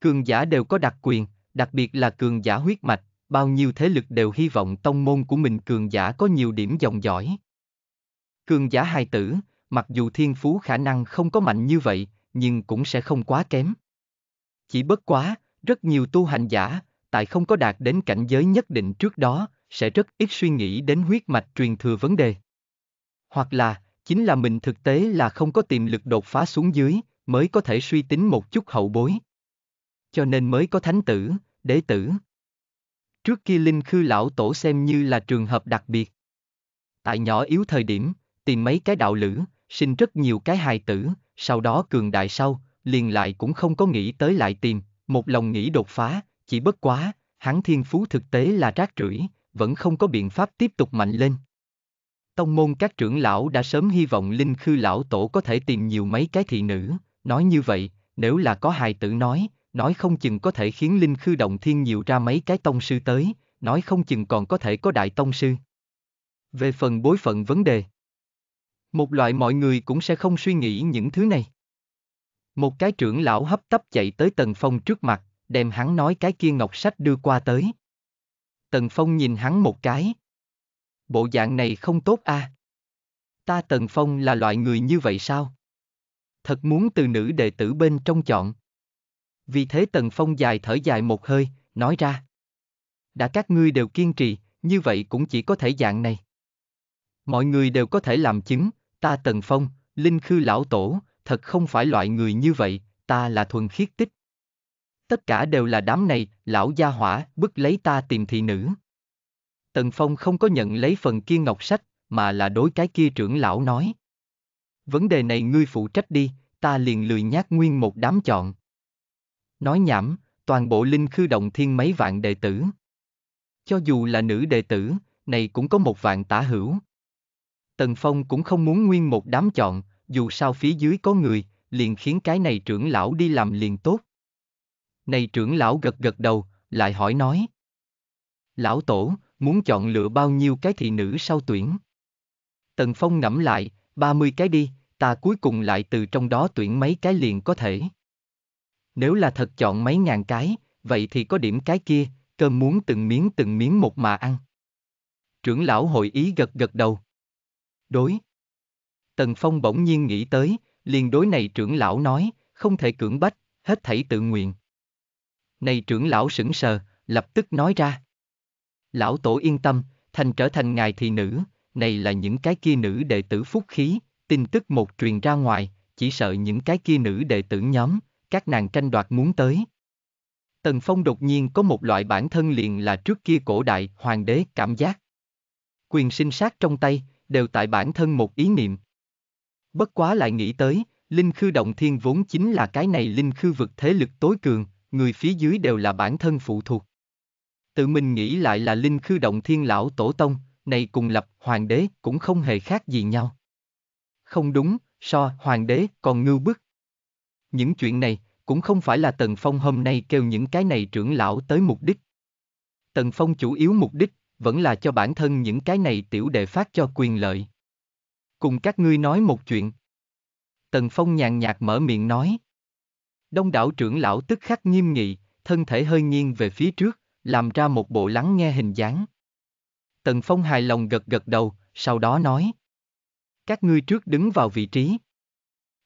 Cường giả đều có đặc quyền, đặc biệt là cường giả huyết mạch, bao nhiêu thế lực đều hy vọng tông môn của mình cường giả có nhiều điểm dòng giỏi. Cường giả hài tử, mặc dù thiên phú khả năng không có mạnh như vậy, nhưng cũng sẽ không quá kém. Chỉ bất quá, rất nhiều tu hành giả, tại không có đạt đến cảnh giới nhất định trước đó, sẽ rất ít suy nghĩ đến huyết mạch truyền thừa vấn đề. Hoặc là, chính là mình thực tế là không có tiềm lực đột phá xuống dưới, mới có thể suy tính một chút hậu bối. Cho nên mới có thánh tử, đế tử. Trước kia Linh Khư lão tổ xem như là trường hợp đặc biệt. Tại nhỏ yếu thời điểm, tìm mấy cái đạo lữ, sinh rất nhiều cái hài tử, sau đó cường đại sau, liền lại cũng không có nghĩ tới lại tìm, một lòng nghĩ đột phá, chỉ bất quá, hắn thiên phú thực tế là rác rưởi, vẫn không có biện pháp tiếp tục mạnh lên. Tông môn các trưởng lão đã sớm hy vọng Linh Khư lão tổ có thể tìm nhiều mấy cái thị nữ, nói như vậy, nếu là có hài tử nói, nói không chừng có thể khiến Linh Khư động thiên nhiều ra mấy cái tông sư tới, nói không chừng còn có thể có đại tông sư. Về phần bối phận vấn đề, một loại mọi người cũng sẽ không suy nghĩ những thứ này. Một cái trưởng lão hấp tấp chạy tới tầng phong trước mặt, đem hắn nói cái kia ngọc sách đưa qua tới. Tần Phong nhìn hắn một cái. Bộ dạng này không tốt a. À? Ta Tần Phong là loại người như vậy sao? Thật muốn từ nữ đệ tử bên trong chọn. Vì thế Tần Phong dài thở dài một hơi, nói ra. Đã các ngươi đều kiên trì, như vậy cũng chỉ có thể dạng này. Mọi người đều có thể làm chứng, ta Tần Phong, Linh Khư Lão Tổ, thật không phải loại người như vậy, ta là thuần khiết tích Tất cả đều là đám này, lão gia hỏa, bức lấy ta tìm thị nữ. Tần Phong không có nhận lấy phần kia ngọc sách, mà là đối cái kia trưởng lão nói. Vấn đề này ngươi phụ trách đi, ta liền lười nhát nguyên một đám chọn. Nói nhảm, toàn bộ linh khư động thiên mấy vạn đệ tử. Cho dù là nữ đệ tử, này cũng có một vạn tả hữu. Tần Phong cũng không muốn nguyên một đám chọn, dù sao phía dưới có người, liền khiến cái này trưởng lão đi làm liền tốt. Này trưởng lão gật gật đầu, lại hỏi nói. Lão tổ, muốn chọn lựa bao nhiêu cái thị nữ sau tuyển? Tần Phong ngẫm lại, 30 cái đi, ta cuối cùng lại từ trong đó tuyển mấy cái liền có thể. Nếu là thật chọn mấy ngàn cái, vậy thì có điểm cái kia, cơm muốn từng miếng từng miếng một mà ăn. Trưởng lão hội ý gật gật đầu. Đối. Tần Phong bỗng nhiên nghĩ tới, liền đối này trưởng lão nói, không thể cưỡng bách, hết thảy tự nguyện này trưởng lão sững sờ, lập tức nói ra. Lão tổ yên tâm, thành trở thành ngài thị nữ, này là những cái kia nữ đệ tử phúc khí, tin tức một truyền ra ngoài, chỉ sợ những cái kia nữ đệ tử nhóm, các nàng tranh đoạt muốn tới. Tần Phong đột nhiên có một loại bản thân liền là trước kia cổ đại hoàng đế cảm giác. Quyền sinh sát trong tay, đều tại bản thân một ý niệm. Bất quá lại nghĩ tới, Linh Khư Động Thiên vốn chính là cái này Linh Khư vực thế lực tối cường, người phía dưới đều là bản thân phụ thuộc. Tự mình nghĩ lại là linh khư động thiên lão tổ tông, này cùng lập hoàng đế cũng không hề khác gì nhau. Không đúng, so hoàng đế còn ngưu bức. Những chuyện này cũng không phải là Tần Phong hôm nay kêu những cái này trưởng lão tới mục đích. Tần Phong chủ yếu mục đích vẫn là cho bản thân những cái này tiểu đệ phát cho quyền lợi. Cùng các ngươi nói một chuyện. Tần Phong nhàn nhạt mở miệng nói. Đông đảo trưởng lão tức khắc nghiêm nghị, thân thể hơi nghiêng về phía trước, làm ra một bộ lắng nghe hình dáng. Tần Phong hài lòng gật gật đầu, sau đó nói. Các ngươi trước đứng vào vị trí.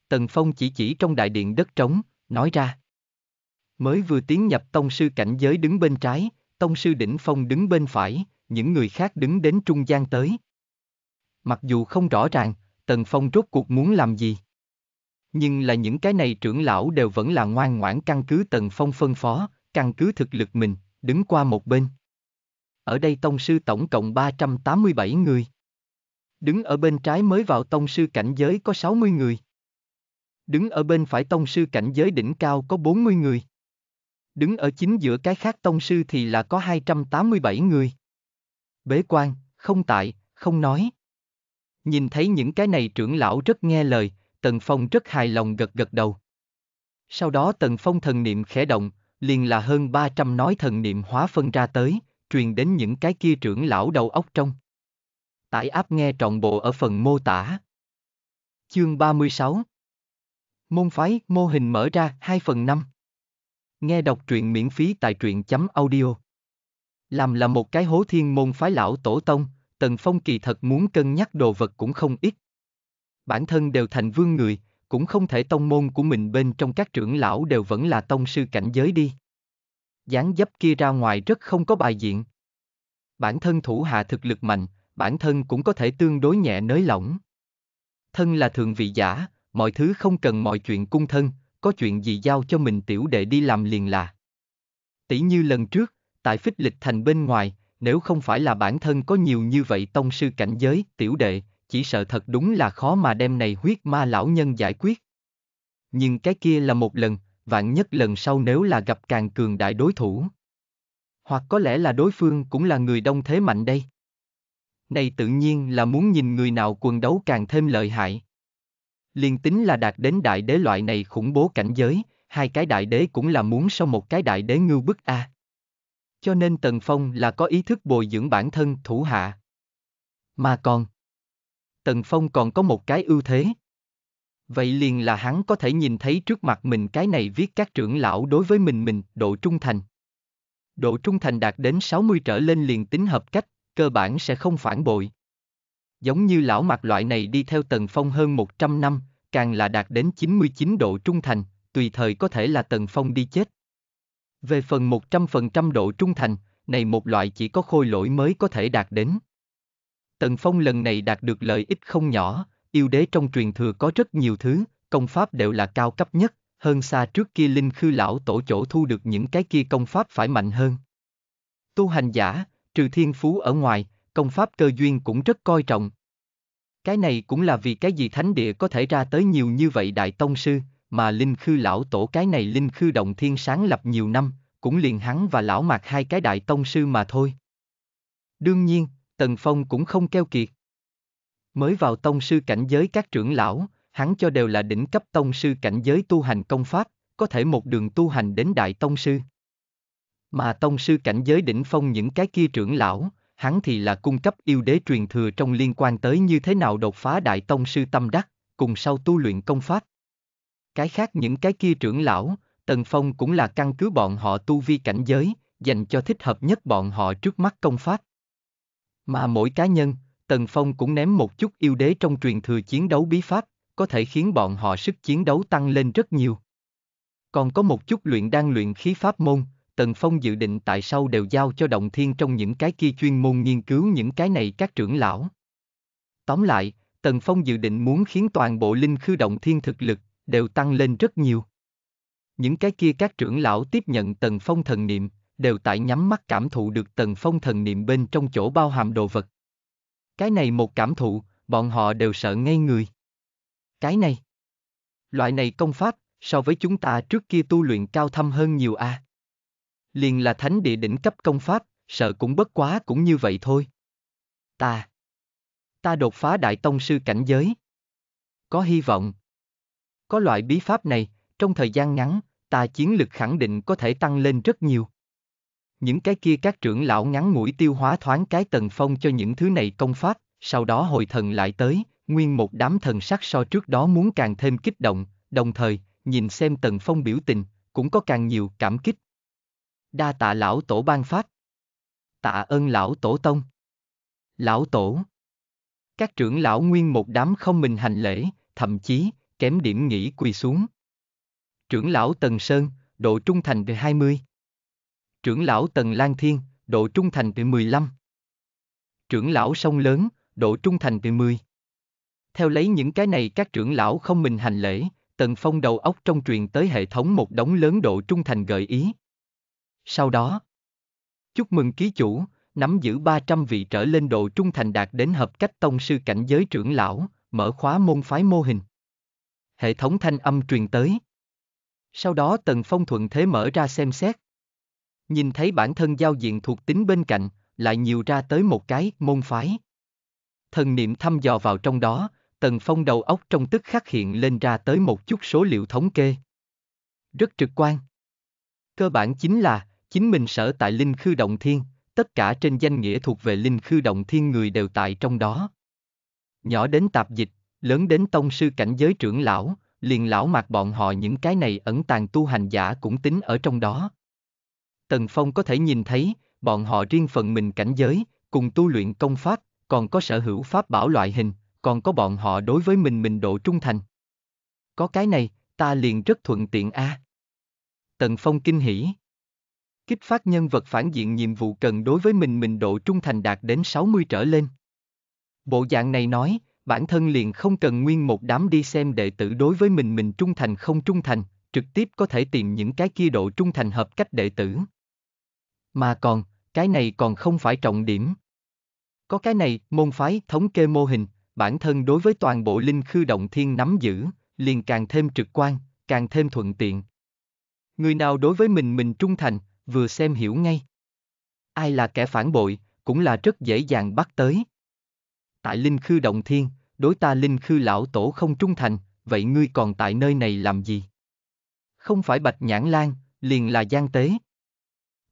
Tần Phong chỉ chỉ trong đại điện đất trống, nói ra. Mới vừa tiến nhập tông sư cảnh giới đứng bên trái, tông sư đỉnh phong đứng bên phải, những người khác đứng đến trung gian tới. Mặc dù không rõ ràng, Tần Phong rốt cuộc muốn làm gì. Nhưng là những cái này trưởng lão đều vẫn là ngoan ngoãn căn cứ Tần Phong phân phó, căn cứ thực lực mình, đứng qua một bên. Ở đây tông sư tổng cộng 387 người. Đứng ở bên trái mới vào tông sư cảnh giới có 60 người. Đứng ở bên phải tông sư cảnh giới đỉnh cao có 40 người. Đứng ở chính giữa cái khác tông sư thì là có 287 người. Bế quan, không tại, không nói. Nhìn thấy những cái này trưởng lão rất nghe lời, Tần Phong rất hài lòng gật gật đầu. Sau đó Tần Phong thần niệm khẽ động, liền là hơn 300 nói thần niệm hóa phân ra tới, truyền đến những cái kia trưởng lão đầu óc trong. Tải áp nghe trọn bộ ở phần mô tả. Chương 36 Môn phái, mô hình mở ra 2 phần 5 Nghe đọc truyện miễn phí tại truyện chấm audio Làm là một cái hố thiên môn phái lão tổ tông, Tần Phong kỳ thật muốn cân nhắc đồ vật cũng không ít, bản thân đều thành vương người, cũng không thể tông môn của mình bên trong các trưởng lão đều vẫn là tông sư cảnh giới đi. Gián dấp kia ra ngoài rất không có bài diện. Bản thân thủ hạ thực lực mạnh, bản thân cũng có thể tương đối nhẹ nới lỏng. Thân là thường vị giả, mọi thứ không cần mọi chuyện cung thân, có chuyện gì giao cho mình tiểu đệ đi làm liền là. Tỷ như lần trước, tại phích lịch thành bên ngoài, nếu không phải là bản thân có nhiều như vậy tông sư cảnh giới, tiểu đệ, chỉ sợ thật đúng là khó mà đem này huyết ma lão nhân giải quyết. Nhưng cái kia là một lần, vạn nhất lần sau nếu là gặp càng cường đại đối thủ. Hoặc có lẽ là đối phương cũng là người đông thế mạnh đây. Này tự nhiên là muốn nhìn người nào quần đấu càng thêm lợi hại. Liên tính là đạt đến đại đế loại này khủng bố cảnh giới, hai cái đại đế cũng là muốn sau một cái đại đế ngưu bức a. Cho nên Tần Phong là có ý thức bồi dưỡng bản thân thủ hạ. Mà còn, Tần Phong còn có một cái ưu thế. Vậy liền là hắn có thể nhìn thấy trước mặt mình cái này viết các trưởng lão đối với mình mình, độ trung thành. Độ trung thành đạt đến 60 trở lên liền tính hợp cách, cơ bản sẽ không phản bội. Giống như lão mặt loại này đi theo Tần Phong hơn 100 năm, càng là đạt đến 99 độ trung thành, tùy thời có thể là Tần Phong đi chết. Về phần 100% độ trung thành, này một loại chỉ có khôi lỗi mới có thể đạt đến. Tần Phong lần này đạt được lợi ích không nhỏ, yêu đế trong truyền thừa có rất nhiều thứ, công pháp đều là cao cấp nhất, hơn xa trước kia Linh Khư Lão Tổ chỗ thu được những cái kia công pháp phải mạnh hơn. Tu hành giả, trừ thiên phú ở ngoài, công pháp cơ duyên cũng rất coi trọng. Cái này cũng là vì cái gì thánh địa có thể ra tới nhiều như vậy đại tông sư, mà Linh Khư Lão Tổ cái này Linh Khư Động Thiên sáng lập nhiều năm, cũng liền hắn và Lão Mạc hai cái đại tông sư mà thôi. Đương nhiên, Tần Phong cũng không keo kiệt. Mới vào tông sư cảnh giới các trưởng lão, hắn cho đều là đỉnh cấp tông sư cảnh giới tu hành công pháp, có thể một đường tu hành đến đại tông sư. Mà tông sư cảnh giới đỉnh phong những cái kia trưởng lão, hắn thì là cung cấp yêu đế truyền thừa trong liên quan tới như thế nào đột phá đại tông sư tâm đắc, cùng sau tu luyện công pháp. Cái khác những cái kia trưởng lão, Tần Phong cũng là căn cứ bọn họ tu vi cảnh giới, dành cho thích hợp nhất bọn họ trước mắt công pháp. Mà mỗi cá nhân, Tần Phong cũng ném một chút yêu đế trong truyền thừa chiến đấu bí pháp, có thể khiến bọn họ sức chiến đấu tăng lên rất nhiều. Còn có một chút luyện đan luyện khí pháp môn, Tần Phong dự định tại sao đều giao cho Động Thiên trong những cái kia chuyên môn nghiên cứu những cái này các trưởng lão. Tóm lại, Tần Phong dự định muốn khiến toàn bộ linh khư Động Thiên thực lực đều tăng lên rất nhiều. Những cái kia các trưởng lão tiếp nhận Tần Phong thần niệm, đều tại nhắm mắt cảm thụ được tần phong thần niệm bên trong chỗ bao hàm đồ vật. Cái này một cảm thụ, bọn họ đều sợ ngây người. Cái này, loại này công pháp, so với chúng ta trước kia tu luyện cao thâm hơn nhiều a. À? Liền là thánh địa đỉnh cấp công pháp, sợ cũng bất quá cũng như vậy thôi. Ta, ta đột phá đại tông sư cảnh giới. Có hy vọng. Có loại bí pháp này, trong thời gian ngắn, ta chiến lực khẳng định có thể tăng lên rất nhiều những cái kia các trưởng lão ngắn mũi tiêu hóa thoáng cái tần phong cho những thứ này công pháp, sau đó hồi thần lại tới, nguyên một đám thần sắc so trước đó muốn càng thêm kích động, đồng thời, nhìn xem tần phong biểu tình, cũng có càng nhiều cảm kích. Đa tạ lão tổ ban phát. Tạ ơn lão tổ tông. Lão tổ. Các trưởng lão nguyên một đám không mình hành lễ, thậm chí, kém điểm nghỉ quỳ xuống. Trưởng lão Tần Sơn, độ trung thành từ 20. Trưởng lão Tần Lan Thiên, độ trung thành từ 15. Trưởng lão sông lớn, độ trung thành từ 10. Theo lấy những cái này các trưởng lão không mình hành lễ, Tần Phong đầu óc trong truyền tới hệ thống một đống lớn độ trung thành gợi ý. Sau đó, chúc mừng ký chủ, nắm giữ 300 vị trở lên độ trung thành đạt đến hợp cách tông sư cảnh giới trưởng lão, mở khóa môn phái mô hình. Hệ thống thanh âm truyền tới. Sau đó Tần Phong thuận thế mở ra xem xét nhìn thấy bản thân giao diện thuộc tính bên cạnh, lại nhiều ra tới một cái môn phái. Thần niệm thăm dò vào trong đó, Tần Phong đầu óc trong tức khắc hiện lên ra tới một chút số liệu thống kê. Rất trực quan. Cơ bản chính là, chính mình sở tại Linh Khư Động Thiên, tất cả trên danh nghĩa thuộc về Linh Khư Động Thiên người đều tại trong đó. Nhỏ đến tạp dịch, lớn đến tông sư cảnh giới trưởng lão, liền lão mặc bọn họ những cái này ẩn tàng tu hành giả cũng tính ở trong đó. Tần Phong có thể nhìn thấy, bọn họ riêng phần mình cảnh giới, cùng tu luyện công pháp, còn có sở hữu pháp bảo loại hình, còn có bọn họ đối với mình mình độ trung thành. Có cái này, ta liền rất thuận tiện a. À. Tần Phong kinh hỉ. Kích phát nhân vật phản diện nhiệm vụ cần đối với mình mình độ trung thành đạt đến 60 trở lên. Bộ dạng này nói, bản thân liền không cần nguyên một đám đi xem đệ tử đối với mình mình trung thành không trung thành, trực tiếp có thể tìm những cái kia độ trung thành hợp cách đệ tử. Mà còn, cái này còn không phải trọng điểm. Có cái này, môn phái thống kê mô hình, bản thân đối với toàn bộ linh khư động thiên nắm giữ, liền càng thêm trực quan, càng thêm thuận tiện. Người nào đối với mình mình trung thành, vừa xem hiểu ngay. Ai là kẻ phản bội, cũng là rất dễ dàng bắt tới. Tại linh khư động thiên, đối ta linh khư lão tổ không trung thành, vậy ngươi còn tại nơi này làm gì? Không phải bạch nhãn lan, liền là gian tế.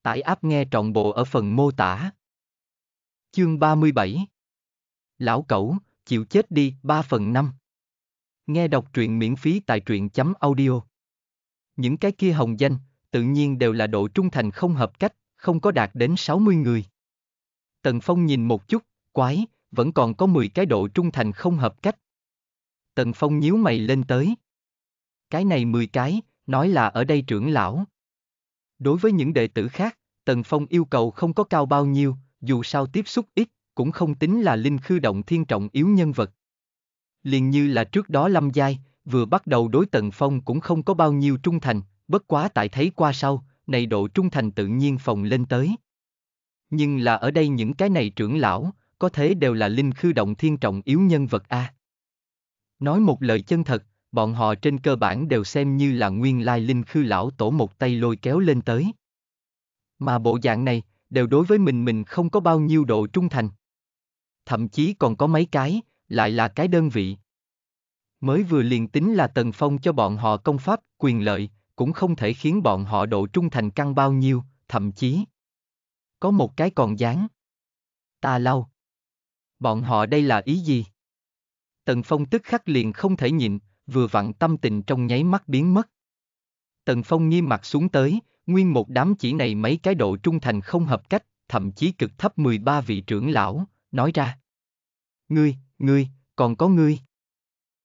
Tải app nghe trọn bộ ở phần mô tả. Chương 37 Lão cẩu, chịu chết đi 3 phần 5 Nghe đọc truyện miễn phí tại truyện.audio chấm Những cái kia hồng danh, tự nhiên đều là độ trung thành không hợp cách, không có đạt đến 60 người. Tần Phong nhìn một chút, quái, vẫn còn có 10 cái độ trung thành không hợp cách. Tần Phong nhíu mày lên tới. Cái này 10 cái, nói là ở đây trưởng lão. Đối với những đệ tử khác, Tần Phong yêu cầu không có cao bao nhiêu, dù sao tiếp xúc ít, cũng không tính là linh khư động thiên trọng yếu nhân vật. Liền như là trước đó Lâm Giai, vừa bắt đầu đối Tần Phong cũng không có bao nhiêu trung thành, bất quá tại thấy qua sau, này độ trung thành tự nhiên phòng lên tới. Nhưng là ở đây những cái này trưởng lão, có thể đều là linh khư động thiên trọng yếu nhân vật A. Nói một lời chân thật, bọn họ trên cơ bản đều xem như là nguyên lai linh khư lão tổ một tay lôi kéo lên tới. Mà bộ dạng này, đều đối với mình mình không có bao nhiêu độ trung thành. Thậm chí còn có mấy cái, lại là cái đơn vị. Mới vừa liền tính là Tần Phong cho bọn họ công pháp, quyền lợi, cũng không thể khiến bọn họ độ trung thành căng bao nhiêu, thậm chí. Có một cái còn dáng. Ta lau. Bọn họ đây là ý gì? Tần Phong tức khắc liền không thể nhịn, vừa vặn tâm tình trong nháy mắt biến mất. Tần Phong nghiêm mặt xuống tới, nguyên một đám chỉ này mấy cái độ trung thành không hợp cách, thậm chí cực thấp 13 vị trưởng lão, nói ra. Ngươi, ngươi, còn có ngươi.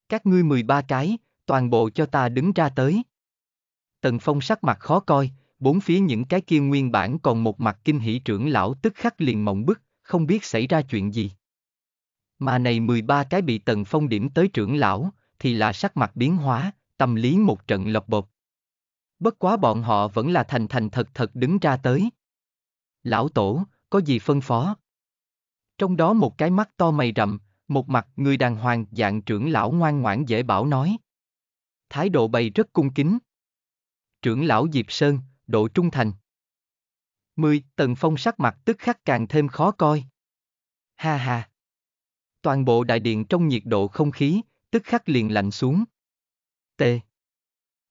Các ngươi 13 cái, toàn bộ cho ta đứng ra tới. Tần Phong sắc mặt khó coi, bốn phía những cái kia nguyên bản còn một mặt kinh hỷ trưởng lão tức khắc liền mộng bức, không biết xảy ra chuyện gì. Mà này 13 cái bị Tần Phong điểm tới trưởng lão, thì là sắc mặt biến hóa, tâm lý một trận lọc bột. Bất quá bọn họ vẫn là thành thành thật thật đứng ra tới. Lão tổ, có gì phân phó? Trong đó một cái mắt to mày rậm, một mặt người đàng hoàng dạng trưởng lão ngoan ngoãn dễ bảo nói. Thái độ bày rất cung kính. Trưởng lão Diệp Sơn, độ trung thành. 10. Tần Phong sắc mặt tức khắc càng thêm khó coi. Ha ha. Toàn bộ đại điện trong nhiệt độ không khí, tức khắc liền lạnh xuống. T.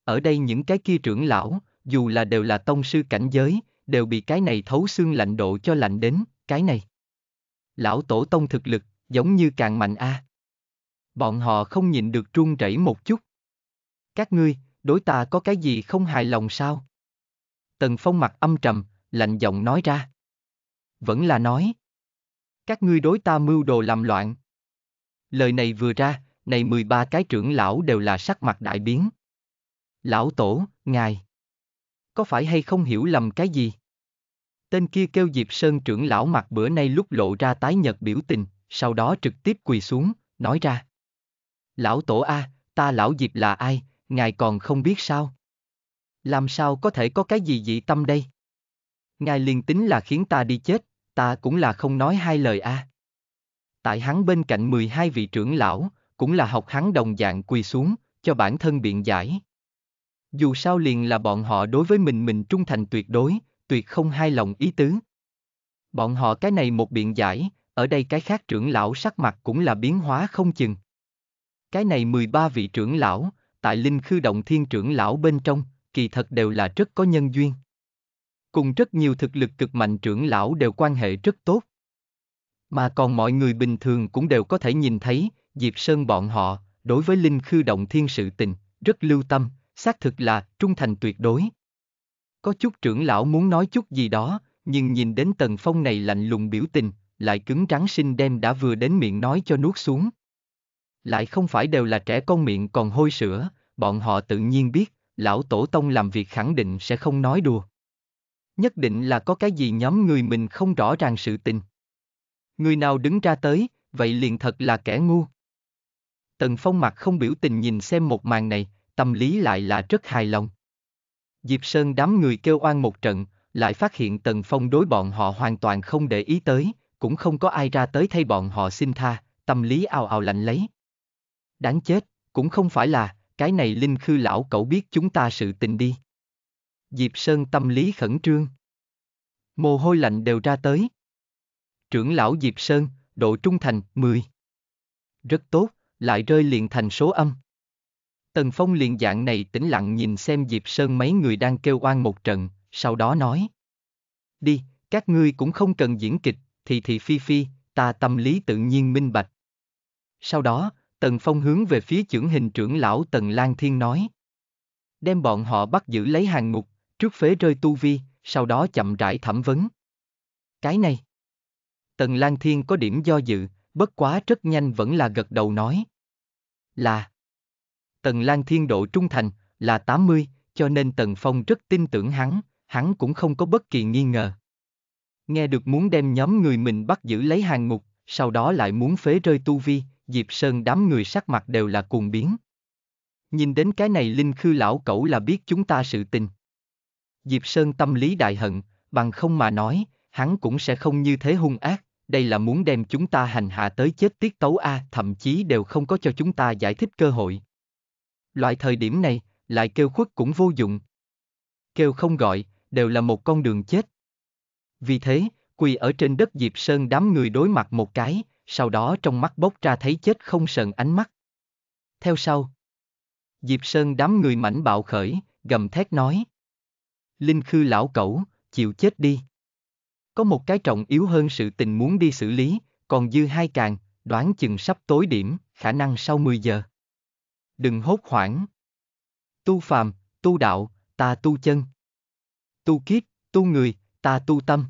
Ở đây những cái kia trưởng lão, dù là đều là tông sư cảnh giới, đều bị cái này thấu xương lạnh độ cho lạnh đến, cái này. Lão tổ tông thực lực, giống như càng mạnh a. À. Bọn họ không nhịn được run rẩy một chút. Các ngươi, đối ta có cái gì không hài lòng sao? Tần Phong mặt âm trầm, lạnh giọng nói ra. Vẫn là nói. Các ngươi đối ta mưu đồ làm loạn. Lời này vừa ra, này 13 cái trưởng lão đều là sắc mặt đại biến. Lão tổ, ngài. Có phải hay không hiểu lầm cái gì? Tên kia kêu Diệp Sơn trưởng lão mặt bữa nay lúc lộ ra tái nhật biểu tình, sau đó trực tiếp quỳ xuống, nói ra. Lão tổ A, à, ta lão Diệp là ai, ngài còn không biết sao? Làm sao có thể có cái gì dị tâm đây? Ngài liền tính là khiến ta đi chết, ta cũng là không nói hai lời A. À. Tại hắn bên cạnh 12 vị trưởng lão, cũng là học hắn đồng dạng quỳ xuống, cho bản thân biện giải. Dù sao liền là bọn họ đối với mình mình trung thành tuyệt đối, tuyệt không hai lòng ý tứ. Bọn họ cái này một biện giải, ở đây cái khác trưởng lão sắc mặt cũng là biến hóa không chừng. Cái này 13 vị trưởng lão, tại Linh Khư Động Thiên trưởng lão bên trong, kỳ thật đều là rất có nhân duyên. Cùng rất nhiều thực lực cực mạnh trưởng lão đều quan hệ rất tốt mà còn mọi người bình thường cũng đều có thể nhìn thấy, Diệp Sơn bọn họ, đối với Linh Khư Động Thiên sự tình, rất lưu tâm, xác thực là trung thành tuyệt đối. Có chút trưởng lão muốn nói chút gì đó, nhưng nhìn đến Tần Phong này lạnh lùng biểu tình, lại cứng rắn sinh đem đã vừa đến miệng nói cho nuốt xuống. Lại không phải đều là trẻ con miệng còn hôi sữa, bọn họ tự nhiên biết, lão tổ tông làm việc khẳng định sẽ không nói đùa. Nhất định là có cái gì nhóm người mình không rõ ràng sự tình người nào đứng ra tới, vậy liền thật là kẻ ngu. Tần Phong mặt không biểu tình nhìn xem một màn này, tâm lý lại là rất hài lòng. Diệp Sơn đám người kêu oan một trận, lại phát hiện Tần Phong đối bọn họ hoàn toàn không để ý tới, cũng không có ai ra tới thay bọn họ xin tha, tâm lý ào ào lạnh lấy. Đáng chết, cũng không phải là, cái này Linh Khư lão cậu biết chúng ta sự tình đi. Diệp Sơn tâm lý khẩn trương. Mồ hôi lạnh đều ra tới. Trưởng lão Diệp Sơn, độ trung thành, 10. Rất tốt, lại rơi liền thành số âm. Tần Phong liền dạng này tĩnh lặng nhìn xem Diệp Sơn mấy người đang kêu oan một trận, sau đó nói. Đi, các ngươi cũng không cần diễn kịch, thì thì phi phi, ta tâm lý tự nhiên minh bạch. Sau đó, Tần Phong hướng về phía trưởng hình trưởng lão Tần Lan Thiên nói. Đem bọn họ bắt giữ lấy hàng ngục, trước phế rơi tu vi, sau đó chậm rãi thẩm vấn. Cái này. Tần Lan Thiên có điểm do dự, bất quá rất nhanh vẫn là gật đầu nói. Là. Tần Lan Thiên độ trung thành, là 80, cho nên Tần Phong rất tin tưởng hắn, hắn cũng không có bất kỳ nghi ngờ. Nghe được muốn đem nhóm người mình bắt giữ lấy hàng mục, sau đó lại muốn phế rơi tu vi, Diệp Sơn đám người sắc mặt đều là cuồng biến. Nhìn đến cái này Linh Khư lão cẩu là biết chúng ta sự tình. Diệp Sơn tâm lý đại hận, bằng không mà nói, hắn cũng sẽ không như thế hung ác, đây là muốn đem chúng ta hành hạ tới chết tiết tấu A, thậm chí đều không có cho chúng ta giải thích cơ hội. Loại thời điểm này, lại kêu khuất cũng vô dụng. Kêu không gọi, đều là một con đường chết. Vì thế, quỳ ở trên đất Diệp Sơn đám người đối mặt một cái, sau đó trong mắt bốc ra thấy chết không sờn ánh mắt. Theo sau, Diệp Sơn đám người mảnh bạo khởi, gầm thét nói. Linh khư lão cẩu, chịu chết đi. Có một cái trọng yếu hơn sự tình muốn đi xử lý, còn dư hai càng, đoán chừng sắp tối điểm, khả năng sau 10 giờ. Đừng hốt hoảng. Tu phàm, tu đạo, ta tu chân. Tu kiếp, tu người, ta tu tâm.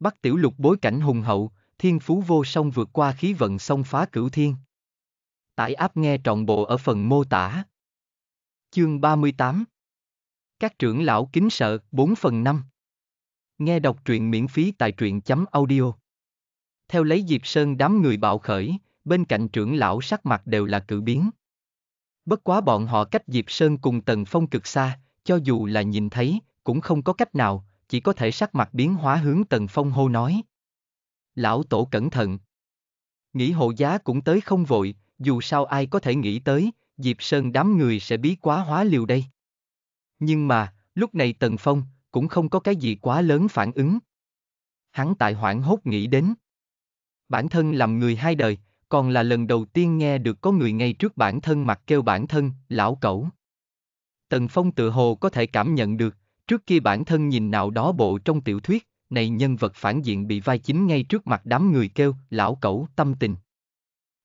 Bắc tiểu lục bối cảnh hùng hậu, thiên phú vô song vượt qua khí vận song phá cửu thiên. Tải áp nghe trọn bộ ở phần mô tả. Chương 38 Các trưởng lão kính sợ 4 phần 5 Nghe đọc truyện miễn phí tại truyện chấm audio. Theo lấy Diệp Sơn đám người bạo khởi, bên cạnh trưởng lão sắc mặt đều là cử biến. Bất quá bọn họ cách Diệp Sơn cùng Tần Phong cực xa, cho dù là nhìn thấy, cũng không có cách nào, chỉ có thể sắc mặt biến hóa hướng Tần Phong hô nói. Lão tổ cẩn thận. Nghĩ hộ giá cũng tới không vội, dù sao ai có thể nghĩ tới, Diệp Sơn đám người sẽ bí quá hóa liều đây. Nhưng mà, lúc này Tần Phong, cũng không có cái gì quá lớn phản ứng. Hắn tại hoảng hốt nghĩ đến. Bản thân làm người hai đời, còn là lần đầu tiên nghe được có người ngay trước bản thân mặt kêu bản thân, lão cẩu. Tần Phong tự hồ có thể cảm nhận được, trước kia bản thân nhìn nào đó bộ trong tiểu thuyết, này nhân vật phản diện bị vai chính ngay trước mặt đám người kêu, lão cẩu, tâm tình.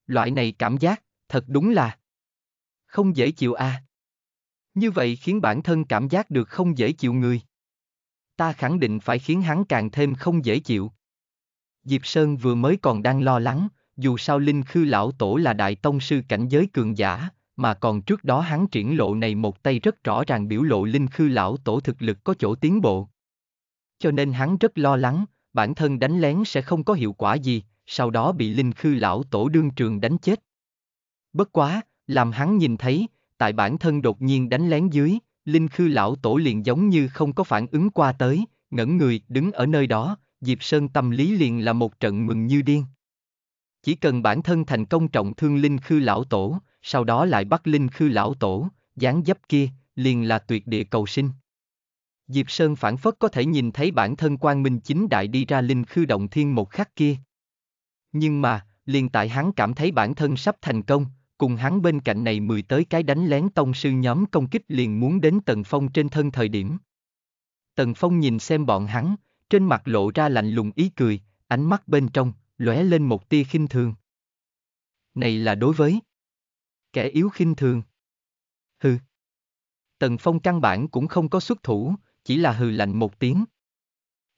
Loại này cảm giác, thật đúng là không dễ chịu a. À. Như vậy khiến bản thân cảm giác được không dễ chịu người ta khẳng định phải khiến hắn càng thêm không dễ chịu. Diệp Sơn vừa mới còn đang lo lắng, dù sao Linh Khư Lão Tổ là đại tông sư cảnh giới cường giả, mà còn trước đó hắn triển lộ này một tay rất rõ ràng biểu lộ Linh Khư Lão Tổ thực lực có chỗ tiến bộ. Cho nên hắn rất lo lắng, bản thân đánh lén sẽ không có hiệu quả gì, sau đó bị Linh Khư Lão Tổ đương trường đánh chết. Bất quá, làm hắn nhìn thấy, tại bản thân đột nhiên đánh lén dưới, Linh Khư lão tổ liền giống như không có phản ứng qua tới, ngẩn người đứng ở nơi đó, Diệp Sơn tâm lý liền là một trận mừng như điên. Chỉ cần bản thân thành công trọng thương Linh Khư lão tổ, sau đó lại bắt Linh Khư lão tổ, dáng dấp kia, liền là tuyệt địa cầu sinh. Diệp Sơn phản phất có thể nhìn thấy bản thân quang minh chính đại đi ra Linh Khư động thiên một khắc kia. Nhưng mà, liền tại hắn cảm thấy bản thân sắp thành công, cùng hắn bên cạnh này mười tới cái đánh lén tông sư nhóm công kích liền muốn đến Tần Phong trên thân thời điểm. Tần Phong nhìn xem bọn hắn, trên mặt lộ ra lạnh lùng ý cười, ánh mắt bên trong, lóe lên một tia khinh thường. Này là đối với kẻ yếu khinh thường. Hừ. Tần Phong căn bản cũng không có xuất thủ, chỉ là hừ lạnh một tiếng.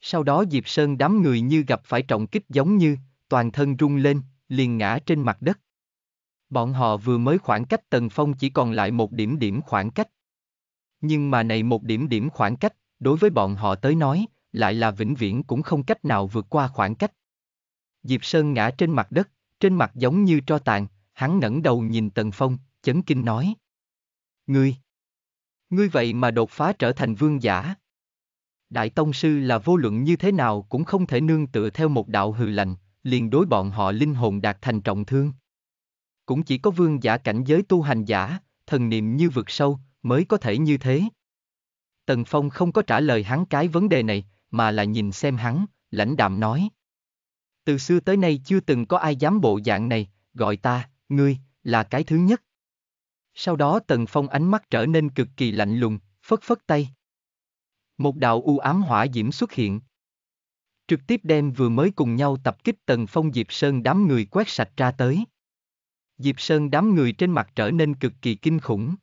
Sau đó Diệp Sơn đám người như gặp phải trọng kích giống như, toàn thân rung lên, liền ngã trên mặt đất. Bọn họ vừa mới khoảng cách Tần Phong chỉ còn lại một điểm điểm khoảng cách. Nhưng mà này một điểm điểm khoảng cách, đối với bọn họ tới nói, lại là vĩnh viễn cũng không cách nào vượt qua khoảng cách. Diệp Sơn ngã trên mặt đất, trên mặt giống như tro tàn, hắn ngẩng đầu nhìn Tần Phong, chấn kinh nói. Ngươi! Ngươi vậy mà đột phá trở thành vương giả. Đại Tông Sư là vô luận như thế nào cũng không thể nương tựa theo một đạo hừ lạnh, liền đối bọn họ linh hồn đạt thành trọng thương cũng chỉ có vương giả cảnh giới tu hành giả, thần niệm như vực sâu, mới có thể như thế. Tần Phong không có trả lời hắn cái vấn đề này, mà là nhìn xem hắn, lãnh đạm nói. Từ xưa tới nay chưa từng có ai dám bộ dạng này, gọi ta, ngươi, là cái thứ nhất. Sau đó Tần Phong ánh mắt trở nên cực kỳ lạnh lùng, phất phất tay. Một đạo u ám hỏa diễm xuất hiện. Trực tiếp đem vừa mới cùng nhau tập kích Tần Phong Diệp Sơn đám người quét sạch ra tới. Diệp Sơn đám người trên mặt trở nên cực kỳ kinh khủng.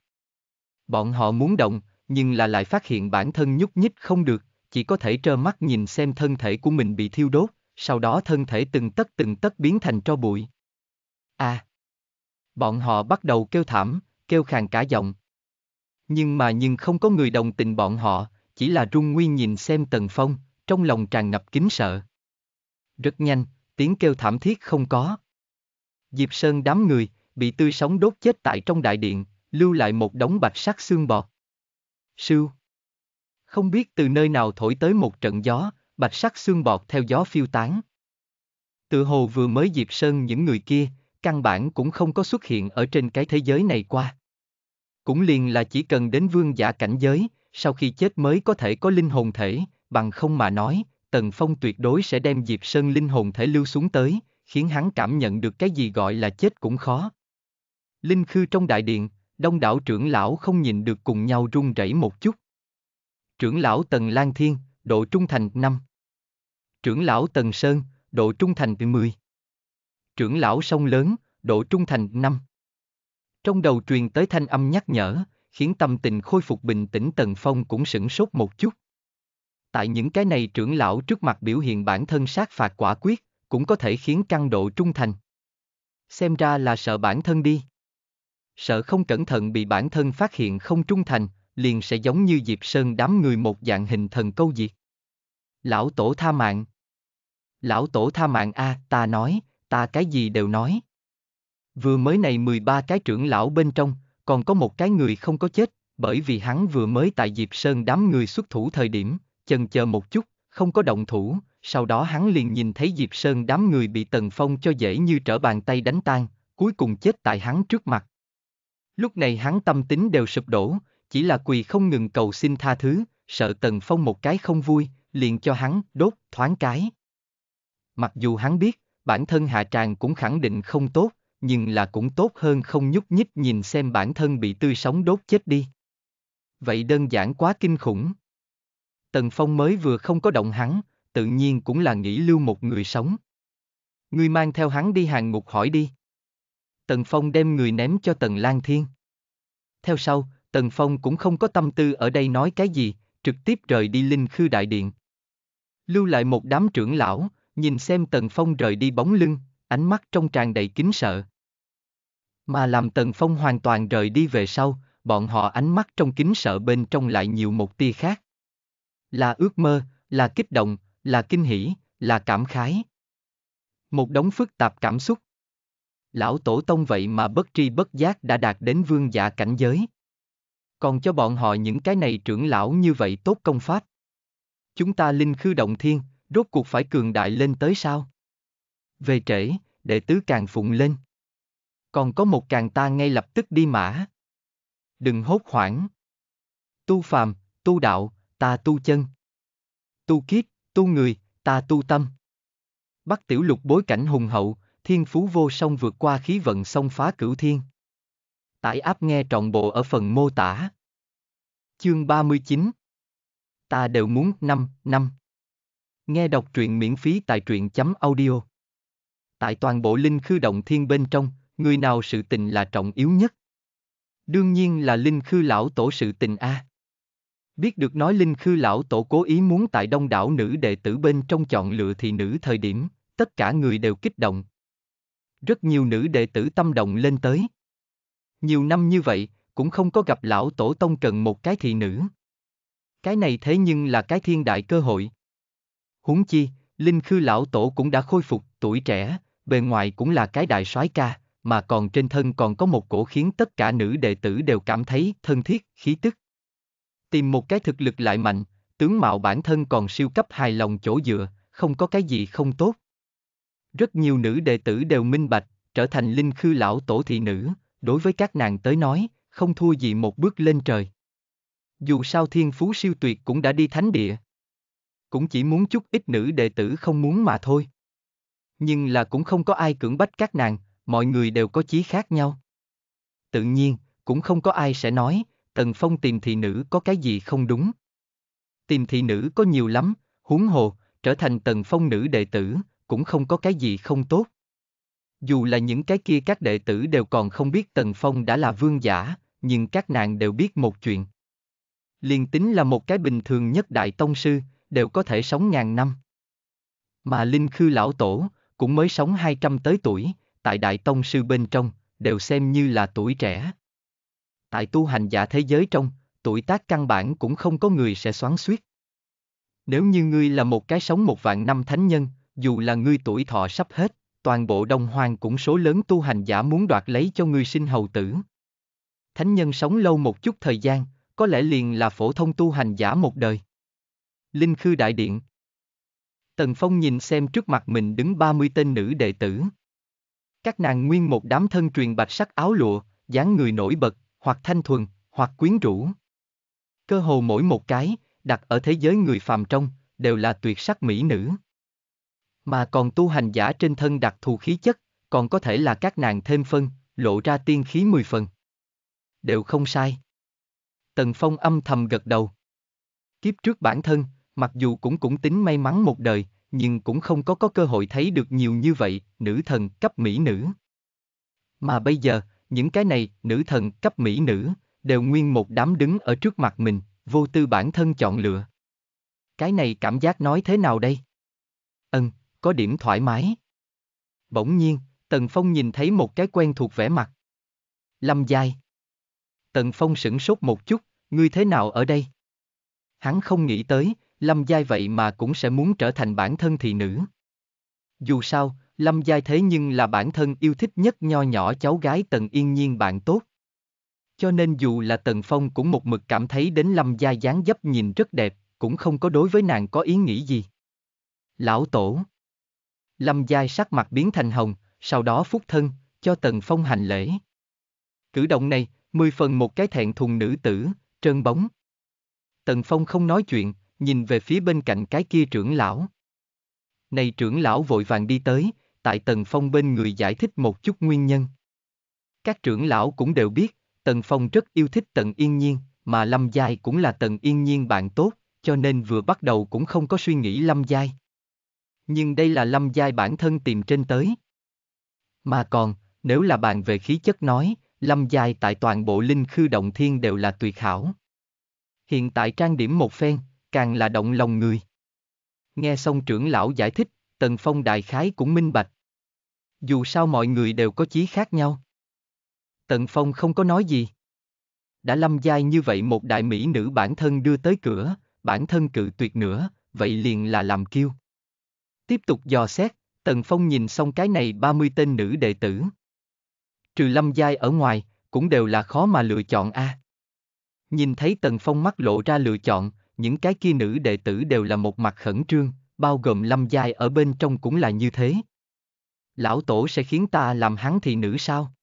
Bọn họ muốn động, nhưng là lại phát hiện bản thân nhúc nhích không được, chỉ có thể trơ mắt nhìn xem thân thể của mình bị thiêu đốt, sau đó thân thể từng tấc từng tấc biến thành tro bụi. À! Bọn họ bắt đầu kêu thảm, kêu khàn cả giọng. Nhưng mà nhưng không có người đồng tình bọn họ, chỉ là rung nguyên nhìn xem tần phong, trong lòng tràn ngập kính sợ. Rất nhanh, tiếng kêu thảm thiết không có. Diệp Sơn đám người, bị tươi sống đốt chết tại trong đại điện, lưu lại một đống bạch sắc xương bọt. Sưu. Không biết từ nơi nào thổi tới một trận gió, bạch sắc xương bọt theo gió phiêu tán. Tự hồ vừa mới Diệp Sơn những người kia, căn bản cũng không có xuất hiện ở trên cái thế giới này qua. Cũng liền là chỉ cần đến vương giả cảnh giới, sau khi chết mới có thể có linh hồn thể, bằng không mà nói, Tần Phong tuyệt đối sẽ đem Diệp Sơn linh hồn thể lưu xuống tới, khiến hắn cảm nhận được cái gì gọi là chết cũng khó. Linh khư trong đại điện, đông đảo trưởng lão không nhìn được cùng nhau run rẩy một chút. Trưởng lão Tần Lan Thiên, độ trung thành năm. Trưởng lão Tần Sơn, độ trung thành 10. Trưởng lão Sông Lớn, độ trung thành năm. Trong đầu truyền tới thanh âm nhắc nhở, khiến tâm tình khôi phục bình tĩnh Tần Phong cũng sửng sốt một chút. Tại những cái này trưởng lão trước mặt biểu hiện bản thân sát phạt quả quyết, cũng có thể khiến căng độ trung thành. Xem ra là sợ bản thân đi. Sợ không cẩn thận bị bản thân phát hiện không trung thành, liền sẽ giống như Diệp Sơn đám người một dạng hình thần câu diệt. Lão tổ tha mạng. Lão tổ tha mạng a, à, ta nói, ta cái gì đều nói. Vừa mới này 13 cái trưởng lão bên trong, còn có một cái người không có chết, bởi vì hắn vừa mới tại Diệp Sơn đám người xuất thủ thời điểm, chần chờ một chút, không có động thủ, sau đó hắn liền nhìn thấy Diệp Sơn đám người bị Tần Phong cho dễ như trở bàn tay đánh tan, cuối cùng chết tại hắn trước mặt. Lúc này hắn tâm tính đều sụp đổ, chỉ là quỳ không ngừng cầu xin tha thứ, sợ Tần Phong một cái không vui, liền cho hắn đốt thoáng cái. Mặc dù hắn biết, bản thân hạ tràng cũng khẳng định không tốt, nhưng là cũng tốt hơn không nhúc nhích nhìn xem bản thân bị tươi sống đốt chết đi. Vậy đơn giản quá kinh khủng. Tần Phong mới vừa không có động hắn, tự nhiên cũng là nghĩ lưu một người sống. Ngươi mang theo hắn đi hàng ngục hỏi đi. Tần Phong đem người ném cho Tần Lan Thiên. Theo sau, Tần Phong cũng không có tâm tư ở đây nói cái gì, trực tiếp rời đi Linh Khư Đại Điện. Lưu lại một đám trưởng lão, nhìn xem Tần Phong rời đi bóng lưng, ánh mắt trong tràn đầy kính sợ. Mà làm Tần Phong hoàn toàn rời đi về sau, bọn họ ánh mắt trong kính sợ bên trong lại nhiều một tia khác. Là ước mơ, là kích động, là kinh hỉ, là cảm khái. Một đống phức tạp cảm xúc. Lão tổ tông vậy mà bất tri bất giác đã đạt đến vương giả cảnh giới. Còn cho bọn họ những cái này trưởng lão như vậy tốt công pháp. Chúng ta linh khư động thiên, rốt cuộc phải cường đại lên tới sao? Về trễ, đệ tứ càng phụng lên. Còn có một càng ta ngay lập tức đi mã. Đừng hốt hoảng. Tu phàm, tu đạo, ta tu chân. Tu kiếp, tu người, ta tu tâm. Bắc tiểu lục bối cảnh hùng hậu, thiên phú vô song vượt qua khí vận sông phá cửu thiên. Tải áp nghe trọn bộ ở phần mô tả. Chương 39 Ta đều muốn năm năm Nghe đọc truyện miễn phí tại truyện chấm audio. Tại toàn bộ linh khư động thiên bên trong, người nào sự tình là trọng yếu nhất? Đương nhiên là linh khư lão tổ sự tình A. Biết được nói Linh Khư lão tổ cố ý muốn tại đông đảo nữ đệ tử bên trong chọn lựa thị nữ thời điểm, tất cả người đều kích động. Rất nhiều nữ đệ tử tâm động lên tới. Nhiều năm như vậy, cũng không có gặp lão tổ tông cần một cái thị nữ. Cái này thế nhưng là cái thiên đại cơ hội. Huống chi, Linh Khư lão tổ cũng đã khôi phục, tuổi trẻ, bề ngoài cũng là cái đại soái ca, mà còn trên thân còn có một cổ khiến tất cả nữ đệ tử đều cảm thấy thân thiết, khí tức. Tìm một cái thực lực lại mạnh, tướng mạo bản thân còn siêu cấp hài lòng chỗ dựa, không có cái gì không tốt. Rất nhiều nữ đệ tử đều minh bạch, trở thành linh khư lão tổ thị nữ, đối với các nàng tới nói, không thua gì một bước lên trời. Dù sao thiên phú siêu tuyệt cũng đã đi thánh địa. Cũng chỉ muốn chút ít nữ đệ tử không muốn mà thôi. Nhưng là cũng không có ai cưỡng bách các nàng, mọi người đều có chí khác nhau. Tự nhiên, cũng không có ai sẽ nói, Tần Phong tìm thị nữ có cái gì không đúng. Tìm thị nữ có nhiều lắm, huống hồ, trở thành Tần Phong nữ đệ tử, cũng không có cái gì không tốt. Dù là những cái kia các đệ tử đều còn không biết Tần Phong đã là vương giả, nhưng các nàng đều biết một chuyện. Liên tính là một cái bình thường nhất đại tông sư, đều có thể sống ngàn năm. Mà Linh Khư Lão Tổ, cũng mới sống 200 tới tuổi, tại Đại Tông Sư bên trong, đều xem như là tuổi trẻ tại tu hành giả thế giới trong, tuổi tác căn bản cũng không có người sẽ xoắn suýt. Nếu như ngươi là một cái sống một vạn năm thánh nhân, dù là ngươi tuổi thọ sắp hết, toàn bộ đông hoang cũng số lớn tu hành giả muốn đoạt lấy cho ngươi sinh hầu tử. Thánh nhân sống lâu một chút thời gian, có lẽ liền là phổ thông tu hành giả một đời. Linh Khư Đại Điện Tần Phong nhìn xem trước mặt mình đứng 30 tên nữ đệ tử. Các nàng nguyên một đám thân truyền bạch sắc áo lụa, dáng người nổi bật, hoặc thanh thuần, hoặc quyến rũ. Cơ hồ mỗi một cái, đặt ở thế giới người phàm trong, đều là tuyệt sắc mỹ nữ. Mà còn tu hành giả trên thân đặc thù khí chất, còn có thể là các nàng thêm phân, lộ ra tiên khí mười phần. Đều không sai. Tần Phong âm thầm gật đầu. Kiếp trước bản thân, mặc dù cũng cũng tính may mắn một đời, nhưng cũng không có có cơ hội thấy được nhiều như vậy, nữ thần cấp mỹ nữ. Mà bây giờ, những cái này, nữ thần, cấp mỹ nữ, đều nguyên một đám đứng ở trước mặt mình, vô tư bản thân chọn lựa. Cái này cảm giác nói thế nào đây? Ừm, có điểm thoải mái. Bỗng nhiên, Tần Phong nhìn thấy một cái quen thuộc vẻ mặt. Lâm Giai. Tần Phong sửng sốt một chút, ngươi thế nào ở đây? Hắn không nghĩ tới, Lâm Giai vậy mà cũng sẽ muốn trở thành bản thân thị nữ. Dù sao, Lâm Giai thế nhưng là bản thân yêu thích nhất nho nhỏ cháu gái Tần Yên Nhiên bạn tốt. Cho nên dù là Tần Phong cũng một mực cảm thấy đến Lâm Giai dáng dấp nhìn rất đẹp, cũng không có đối với nàng có ý nghĩ gì. Lão Tổ Lâm Giai sắc mặt biến thành hồng, sau đó phúc thân, cho Tần Phong hành lễ. Cử động này, mười phần một cái thẹn thùng nữ tử, trơn bóng. Tần Phong không nói chuyện, nhìn về phía bên cạnh cái kia trưởng lão. Này trưởng lão vội vàng đi tới, tại Tần Phong bên người giải thích một chút nguyên nhân. Các trưởng lão cũng đều biết, Tần Phong rất yêu thích Tần Yên Nhiên, mà Lâm Giai cũng là Tần Yên Nhiên bạn tốt, cho nên vừa bắt đầu cũng không có suy nghĩ Lâm Giai. Nhưng đây là Lâm Giai bản thân tìm trên tới. Mà còn, nếu là bàn về khí chất nói, Lâm Giai tại toàn bộ linh khư động thiên đều là tùy khảo. Hiện tại trang điểm một phen, càng là động lòng người. Nghe xong trưởng lão giải thích, Tần Phong đại khái cũng minh bạch. Dù sao mọi người đều có chí khác nhau. Tần Phong không có nói gì. Đã lâm giai như vậy một đại mỹ nữ bản thân đưa tới cửa, bản thân cự tuyệt nữa, vậy liền là làm kiêu. Tiếp tục dò xét, Tần Phong nhìn xong cái này 30 tên nữ đệ tử. Trừ lâm giai ở ngoài, cũng đều là khó mà lựa chọn a. À. Nhìn thấy Tần Phong mắt lộ ra lựa chọn, những cái kia nữ đệ tử đều là một mặt khẩn trương, bao gồm lâm giai ở bên trong cũng là như thế. Lão tổ sẽ khiến ta làm hắn thị nữ sao?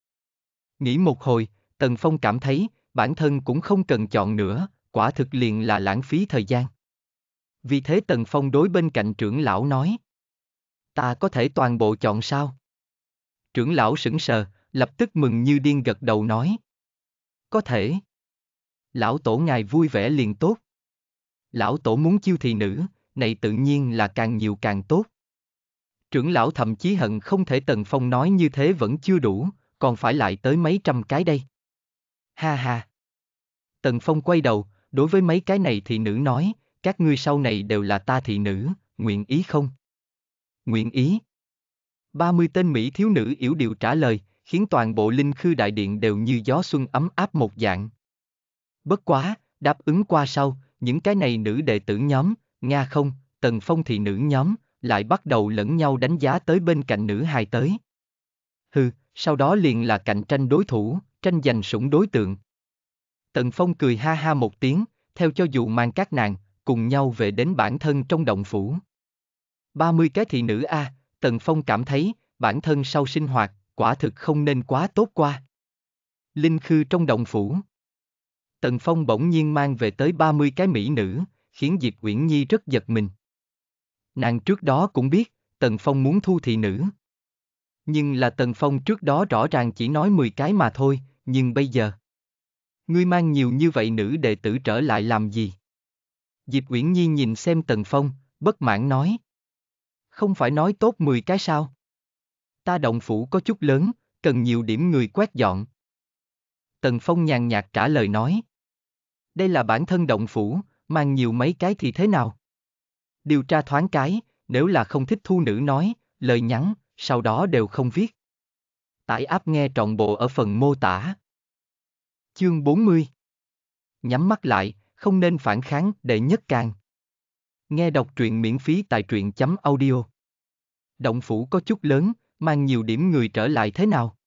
Nghĩ một hồi, Tần Phong cảm thấy, bản thân cũng không cần chọn nữa, quả thực liền là lãng phí thời gian. Vì thế Tần Phong đối bên cạnh trưởng lão nói. Ta có thể toàn bộ chọn sao? Trưởng lão sững sờ, lập tức mừng như điên gật đầu nói. Có thể. Lão tổ ngài vui vẻ liền tốt. Lão tổ muốn chiêu thị nữ, này tự nhiên là càng nhiều càng tốt. Trưởng lão thậm chí hận không thể Tần Phong nói như thế vẫn chưa đủ, còn phải lại tới mấy trăm cái đây. Ha ha. Tần Phong quay đầu, đối với mấy cái này thị nữ nói, các ngươi sau này đều là ta thị nữ, nguyện ý không? Nguyện ý. 30 tên Mỹ thiếu nữ yếu điệu trả lời, khiến toàn bộ linh khư đại điện đều như gió xuân ấm áp một dạng. Bất quá, đáp ứng qua sau, những cái này nữ đệ tử nhóm, Nga không, Tần Phong thì nữ nhóm, lại bắt đầu lẫn nhau đánh giá tới bên cạnh nữ hài tới. Hừ, sau đó liền là cạnh tranh đối thủ, tranh giành sủng đối tượng. Tần Phong cười ha ha một tiếng, theo cho dù mang các nàng, cùng nhau về đến bản thân trong động phủ. 30 cái thị nữ A, à, Tần Phong cảm thấy, bản thân sau sinh hoạt, quả thực không nên quá tốt qua. Linh Khư trong động phủ. Tần Phong bỗng nhiên mang về tới 30 cái mỹ nữ, khiến Diệp Uyển Nhi rất giật mình. Nàng trước đó cũng biết, Tần Phong muốn thu thị nữ. Nhưng là Tần Phong trước đó rõ ràng chỉ nói 10 cái mà thôi, nhưng bây giờ... Ngươi mang nhiều như vậy nữ đệ tử trở lại làm gì? Diệp Uyển Nhi nhìn xem Tần Phong, bất mãn nói. Không phải nói tốt 10 cái sao? Ta động phủ có chút lớn, cần nhiều điểm người quét dọn. Tần Phong nhàn nhạt trả lời nói. Đây là bản thân động phủ, mang nhiều mấy cái thì thế nào? Điều tra thoáng cái, nếu là không thích thu nữ nói, lời nhắn, sau đó đều không viết. Tải áp nghe trọn bộ ở phần mô tả. Chương 40 Nhắm mắt lại, không nên phản kháng để nhất càng. Nghe đọc truyện miễn phí tại truyện.audio chấm Động phủ có chút lớn, mang nhiều điểm người trở lại thế nào?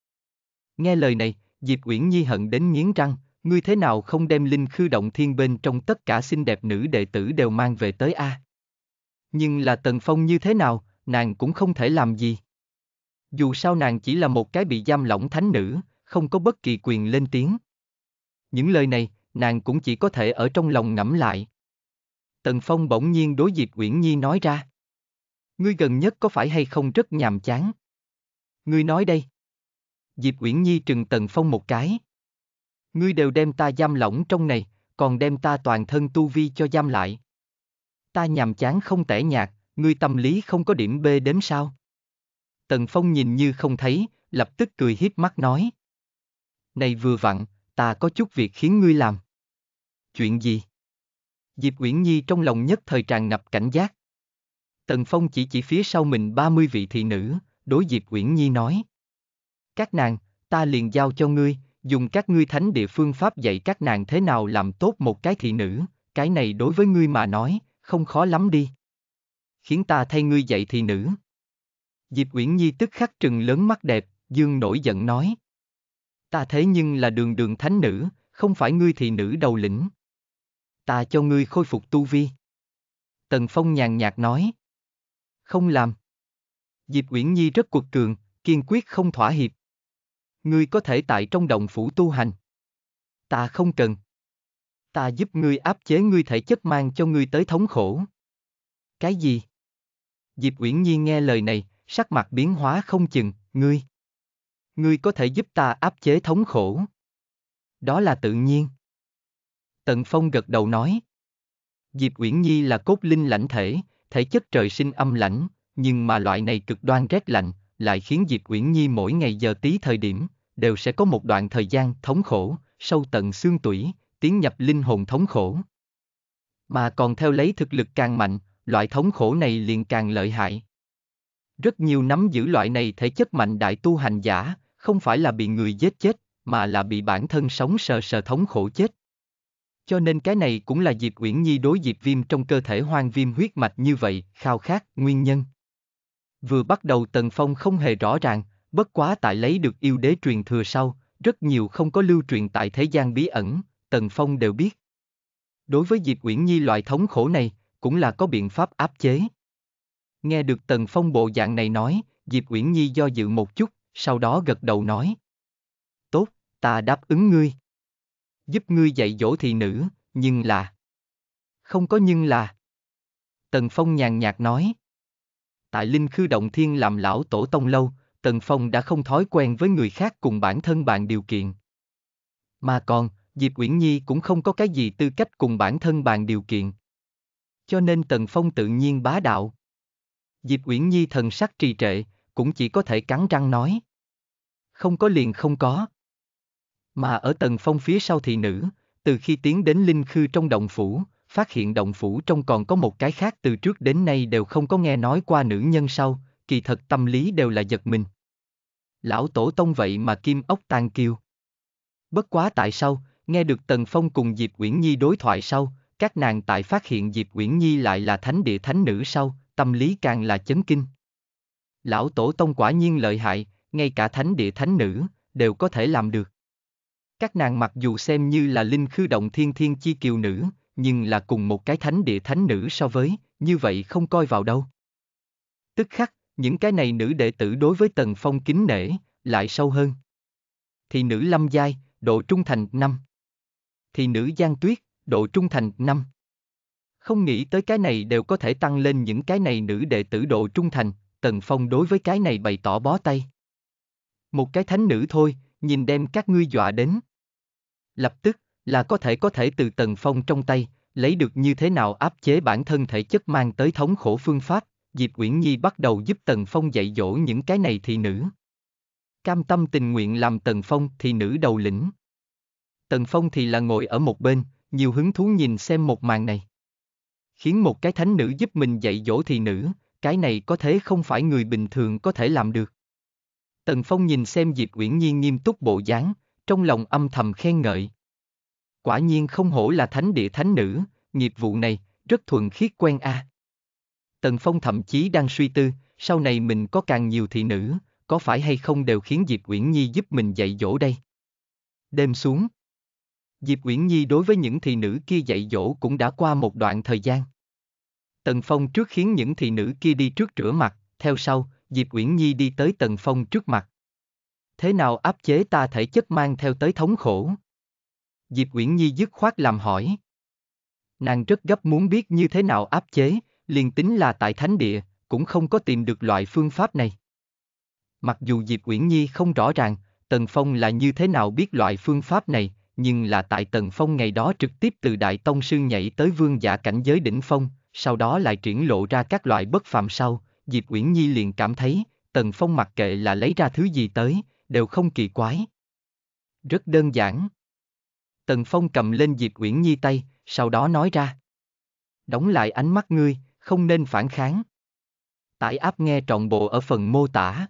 Nghe lời này, Diệp Uyển Nhi hận đến nghiến răng, ngươi thế nào không đem linh khư động thiên bên trong tất cả xinh đẹp nữ đệ tử đều mang về tới a? Nhưng là Tần Phong như thế nào, nàng cũng không thể làm gì. Dù sao nàng chỉ là một cái bị giam lỏng thánh nữ, không có bất kỳ quyền lên tiếng. Những lời này, nàng cũng chỉ có thể ở trong lòng ngẫm lại. Tần Phong bỗng nhiên đối Diệp Uyển Nhi nói ra. Ngươi gần nhất có phải hay không rất nhàm chán? Ngươi nói đây. Diệp Uyển Nhi trừng Tần Phong một cái ngươi đều đem ta giam lỏng trong này, còn đem ta toàn thân tu vi cho giam lại. Ta nhàm chán không tẻ nhạt, ngươi tâm lý không có điểm B đếm sao? Tần Phong nhìn như không thấy, lập tức cười hiếp mắt nói. Này vừa vặn, ta có chút việc khiến ngươi làm. Chuyện gì? Diệp Uyển Nhi trong lòng nhất thời tràn ngập cảnh giác. Tần Phong chỉ chỉ phía sau mình 30 vị thị nữ, đối Diệp Uyển Nhi nói. Các nàng, ta liền giao cho ngươi, dùng các ngươi thánh địa phương pháp dạy các nàng thế nào làm tốt một cái thị nữ, cái này đối với ngươi mà nói, không khó lắm đi. Khiến ta thay ngươi dạy thị nữ. Diệp Uyển Nhi tức khắc trừng lớn mắt đẹp, dương nổi giận nói. Ta thế nhưng là đường đường thánh nữ, không phải ngươi thị nữ đầu lĩnh. Ta cho ngươi khôi phục tu vi. Tần Phong nhàn nhạt nói. Không làm. Diệp Uyển Nhi rất cuột cường, kiên quyết không thỏa hiệp ngươi có thể tại trong động phủ tu hành. Ta không cần. Ta giúp ngươi áp chế ngươi thể chất mang cho ngươi tới thống khổ. Cái gì? Diệp Uyển Nhi nghe lời này, sắc mặt biến hóa không chừng, ngươi. Ngươi có thể giúp ta áp chế thống khổ. Đó là tự nhiên. Tần Phong gật đầu nói. Diệp Uyển Nhi là cốt linh lãnh thể, thể chất trời sinh âm lãnh, nhưng mà loại này cực đoan rét lạnh, lại khiến Diệp Uyển Nhi mỗi ngày giờ tí thời điểm, đều sẽ có một đoạn thời gian thống khổ, sâu tận xương tủy, tiến nhập linh hồn thống khổ. Mà còn theo lấy thực lực càng mạnh, loại thống khổ này liền càng lợi hại. Rất nhiều nắm giữ loại này thể chất mạnh đại tu hành giả, không phải là bị người giết chết, mà là bị bản thân sống sờ sờ thống khổ chết. Cho nên cái này cũng là Diệp Uyển Nhi đối Diệp Viêm trong cơ thể hoang viêm huyết mạch như vậy, khao khát, nguyên nhân. Vừa bắt đầu Tần Phong không hề rõ ràng, bất quá tại lấy được yêu đế truyền thừa sau, rất nhiều không có lưu truyền tại thế gian bí ẩn, Tần Phong đều biết. Đối với Diệp Uyển Nhi loại thống khổ này, cũng là có biện pháp áp chế. Nghe được Tần Phong bộ dạng này nói, Diệp Uyển Nhi do dự một chút, sau đó gật đầu nói. Tốt, ta đáp ứng ngươi. Giúp ngươi dạy dỗ thị nữ, nhưng là... Không có nhưng là... Tần Phong nhàn nhạt nói tại Linh Khư Động Thiên làm lão tổ tông lâu, Tần Phong đã không thói quen với người khác cùng bản thân bàn điều kiện. Mà còn, Diệp Uyển Nhi cũng không có cái gì tư cách cùng bản thân bàn điều kiện. Cho nên Tần Phong tự nhiên bá đạo. Diệp Uyển Nhi thần sắc trì trệ, cũng chỉ có thể cắn răng nói. Không có liền không có. Mà ở Tần Phong phía sau thị nữ, từ khi tiến đến Linh Khư trong động phủ, phát hiện động phủ trong còn có một cái khác từ trước đến nay đều không có nghe nói qua nữ nhân sau, kỳ thật tâm lý đều là giật mình. Lão tổ tông vậy mà kim ốc tan kiêu. Bất quá tại sao, nghe được Tần Phong cùng Diệp Uyển Nhi đối thoại sau, các nàng tại phát hiện Diệp Uyển Nhi lại là thánh địa thánh nữ sau, tâm lý càng là chấn kinh. Lão tổ tông quả nhiên lợi hại, ngay cả thánh địa thánh nữ, đều có thể làm được. Các nàng mặc dù xem như là linh khư động thiên thiên chi kiều nữ, nhưng là cùng một cái thánh địa thánh nữ so với, như vậy không coi vào đâu. Tức khắc, những cái này nữ đệ tử đối với Tần Phong kính nể, lại sâu hơn. Thì nữ Lâm Giai, độ trung thành năm. Thì nữ Giang Tuyết, độ trung thành năm. Không nghĩ tới cái này đều có thể tăng lên những cái này nữ đệ tử độ trung thành, Tần Phong đối với cái này bày tỏ bó tay. Một cái thánh nữ thôi, nhìn đem các ngươi dọa đến. Lập tức, là có thể có thể từ tần phong trong tay, lấy được như thế nào áp chế bản thân thể chất mang tới thống khổ phương pháp, Diệp Uyển Nhi bắt đầu giúp Tần Phong dạy dỗ những cái này thì nữ. Cam tâm tình nguyện làm Tần Phong thì nữ đầu lĩnh. Tần Phong thì là ngồi ở một bên, nhiều hứng thú nhìn xem một màn này. Khiến một cái thánh nữ giúp mình dạy dỗ thì nữ, cái này có thế không phải người bình thường có thể làm được. Tần Phong nhìn xem Diệp Uyển Nhi nghiêm túc bộ dáng, trong lòng âm thầm khen ngợi. Quả nhiên không hổ là thánh địa thánh nữ, nghiệp vụ này, rất thuần khiết quen a. À. Tần Phong thậm chí đang suy tư, sau này mình có càng nhiều thị nữ, có phải hay không đều khiến Diệp Uyển Nhi giúp mình dạy dỗ đây. Đêm xuống. Diệp Uyển Nhi đối với những thị nữ kia dạy dỗ cũng đã qua một đoạn thời gian. Tần Phong trước khiến những thị nữ kia đi trước rửa mặt, theo sau, Diệp Uyển Nhi đi tới Tần Phong trước mặt. Thế nào áp chế ta thể chất mang theo tới thống khổ? Diệp Uyển Nhi dứt khoát làm hỏi. Nàng rất gấp muốn biết như thế nào áp chế, liền tính là tại thánh địa, cũng không có tìm được loại phương pháp này. Mặc dù Diệp Uyển Nhi không rõ ràng, Tần Phong là như thế nào biết loại phương pháp này, nhưng là tại Tần Phong ngày đó trực tiếp từ Đại Tông Sư nhảy tới vương giả cảnh giới đỉnh phong, sau đó lại triển lộ ra các loại bất phạm sau, Diệp Uyển Nhi liền cảm thấy, Tần Phong mặc kệ là lấy ra thứ gì tới, đều không kỳ quái. Rất đơn giản. Tần Phong cầm lên Diệp Uyển Nhi tay, sau đó nói ra. Đóng lại ánh mắt ngươi, không nên phản kháng. Tải áp nghe trọn bộ ở phần mô tả.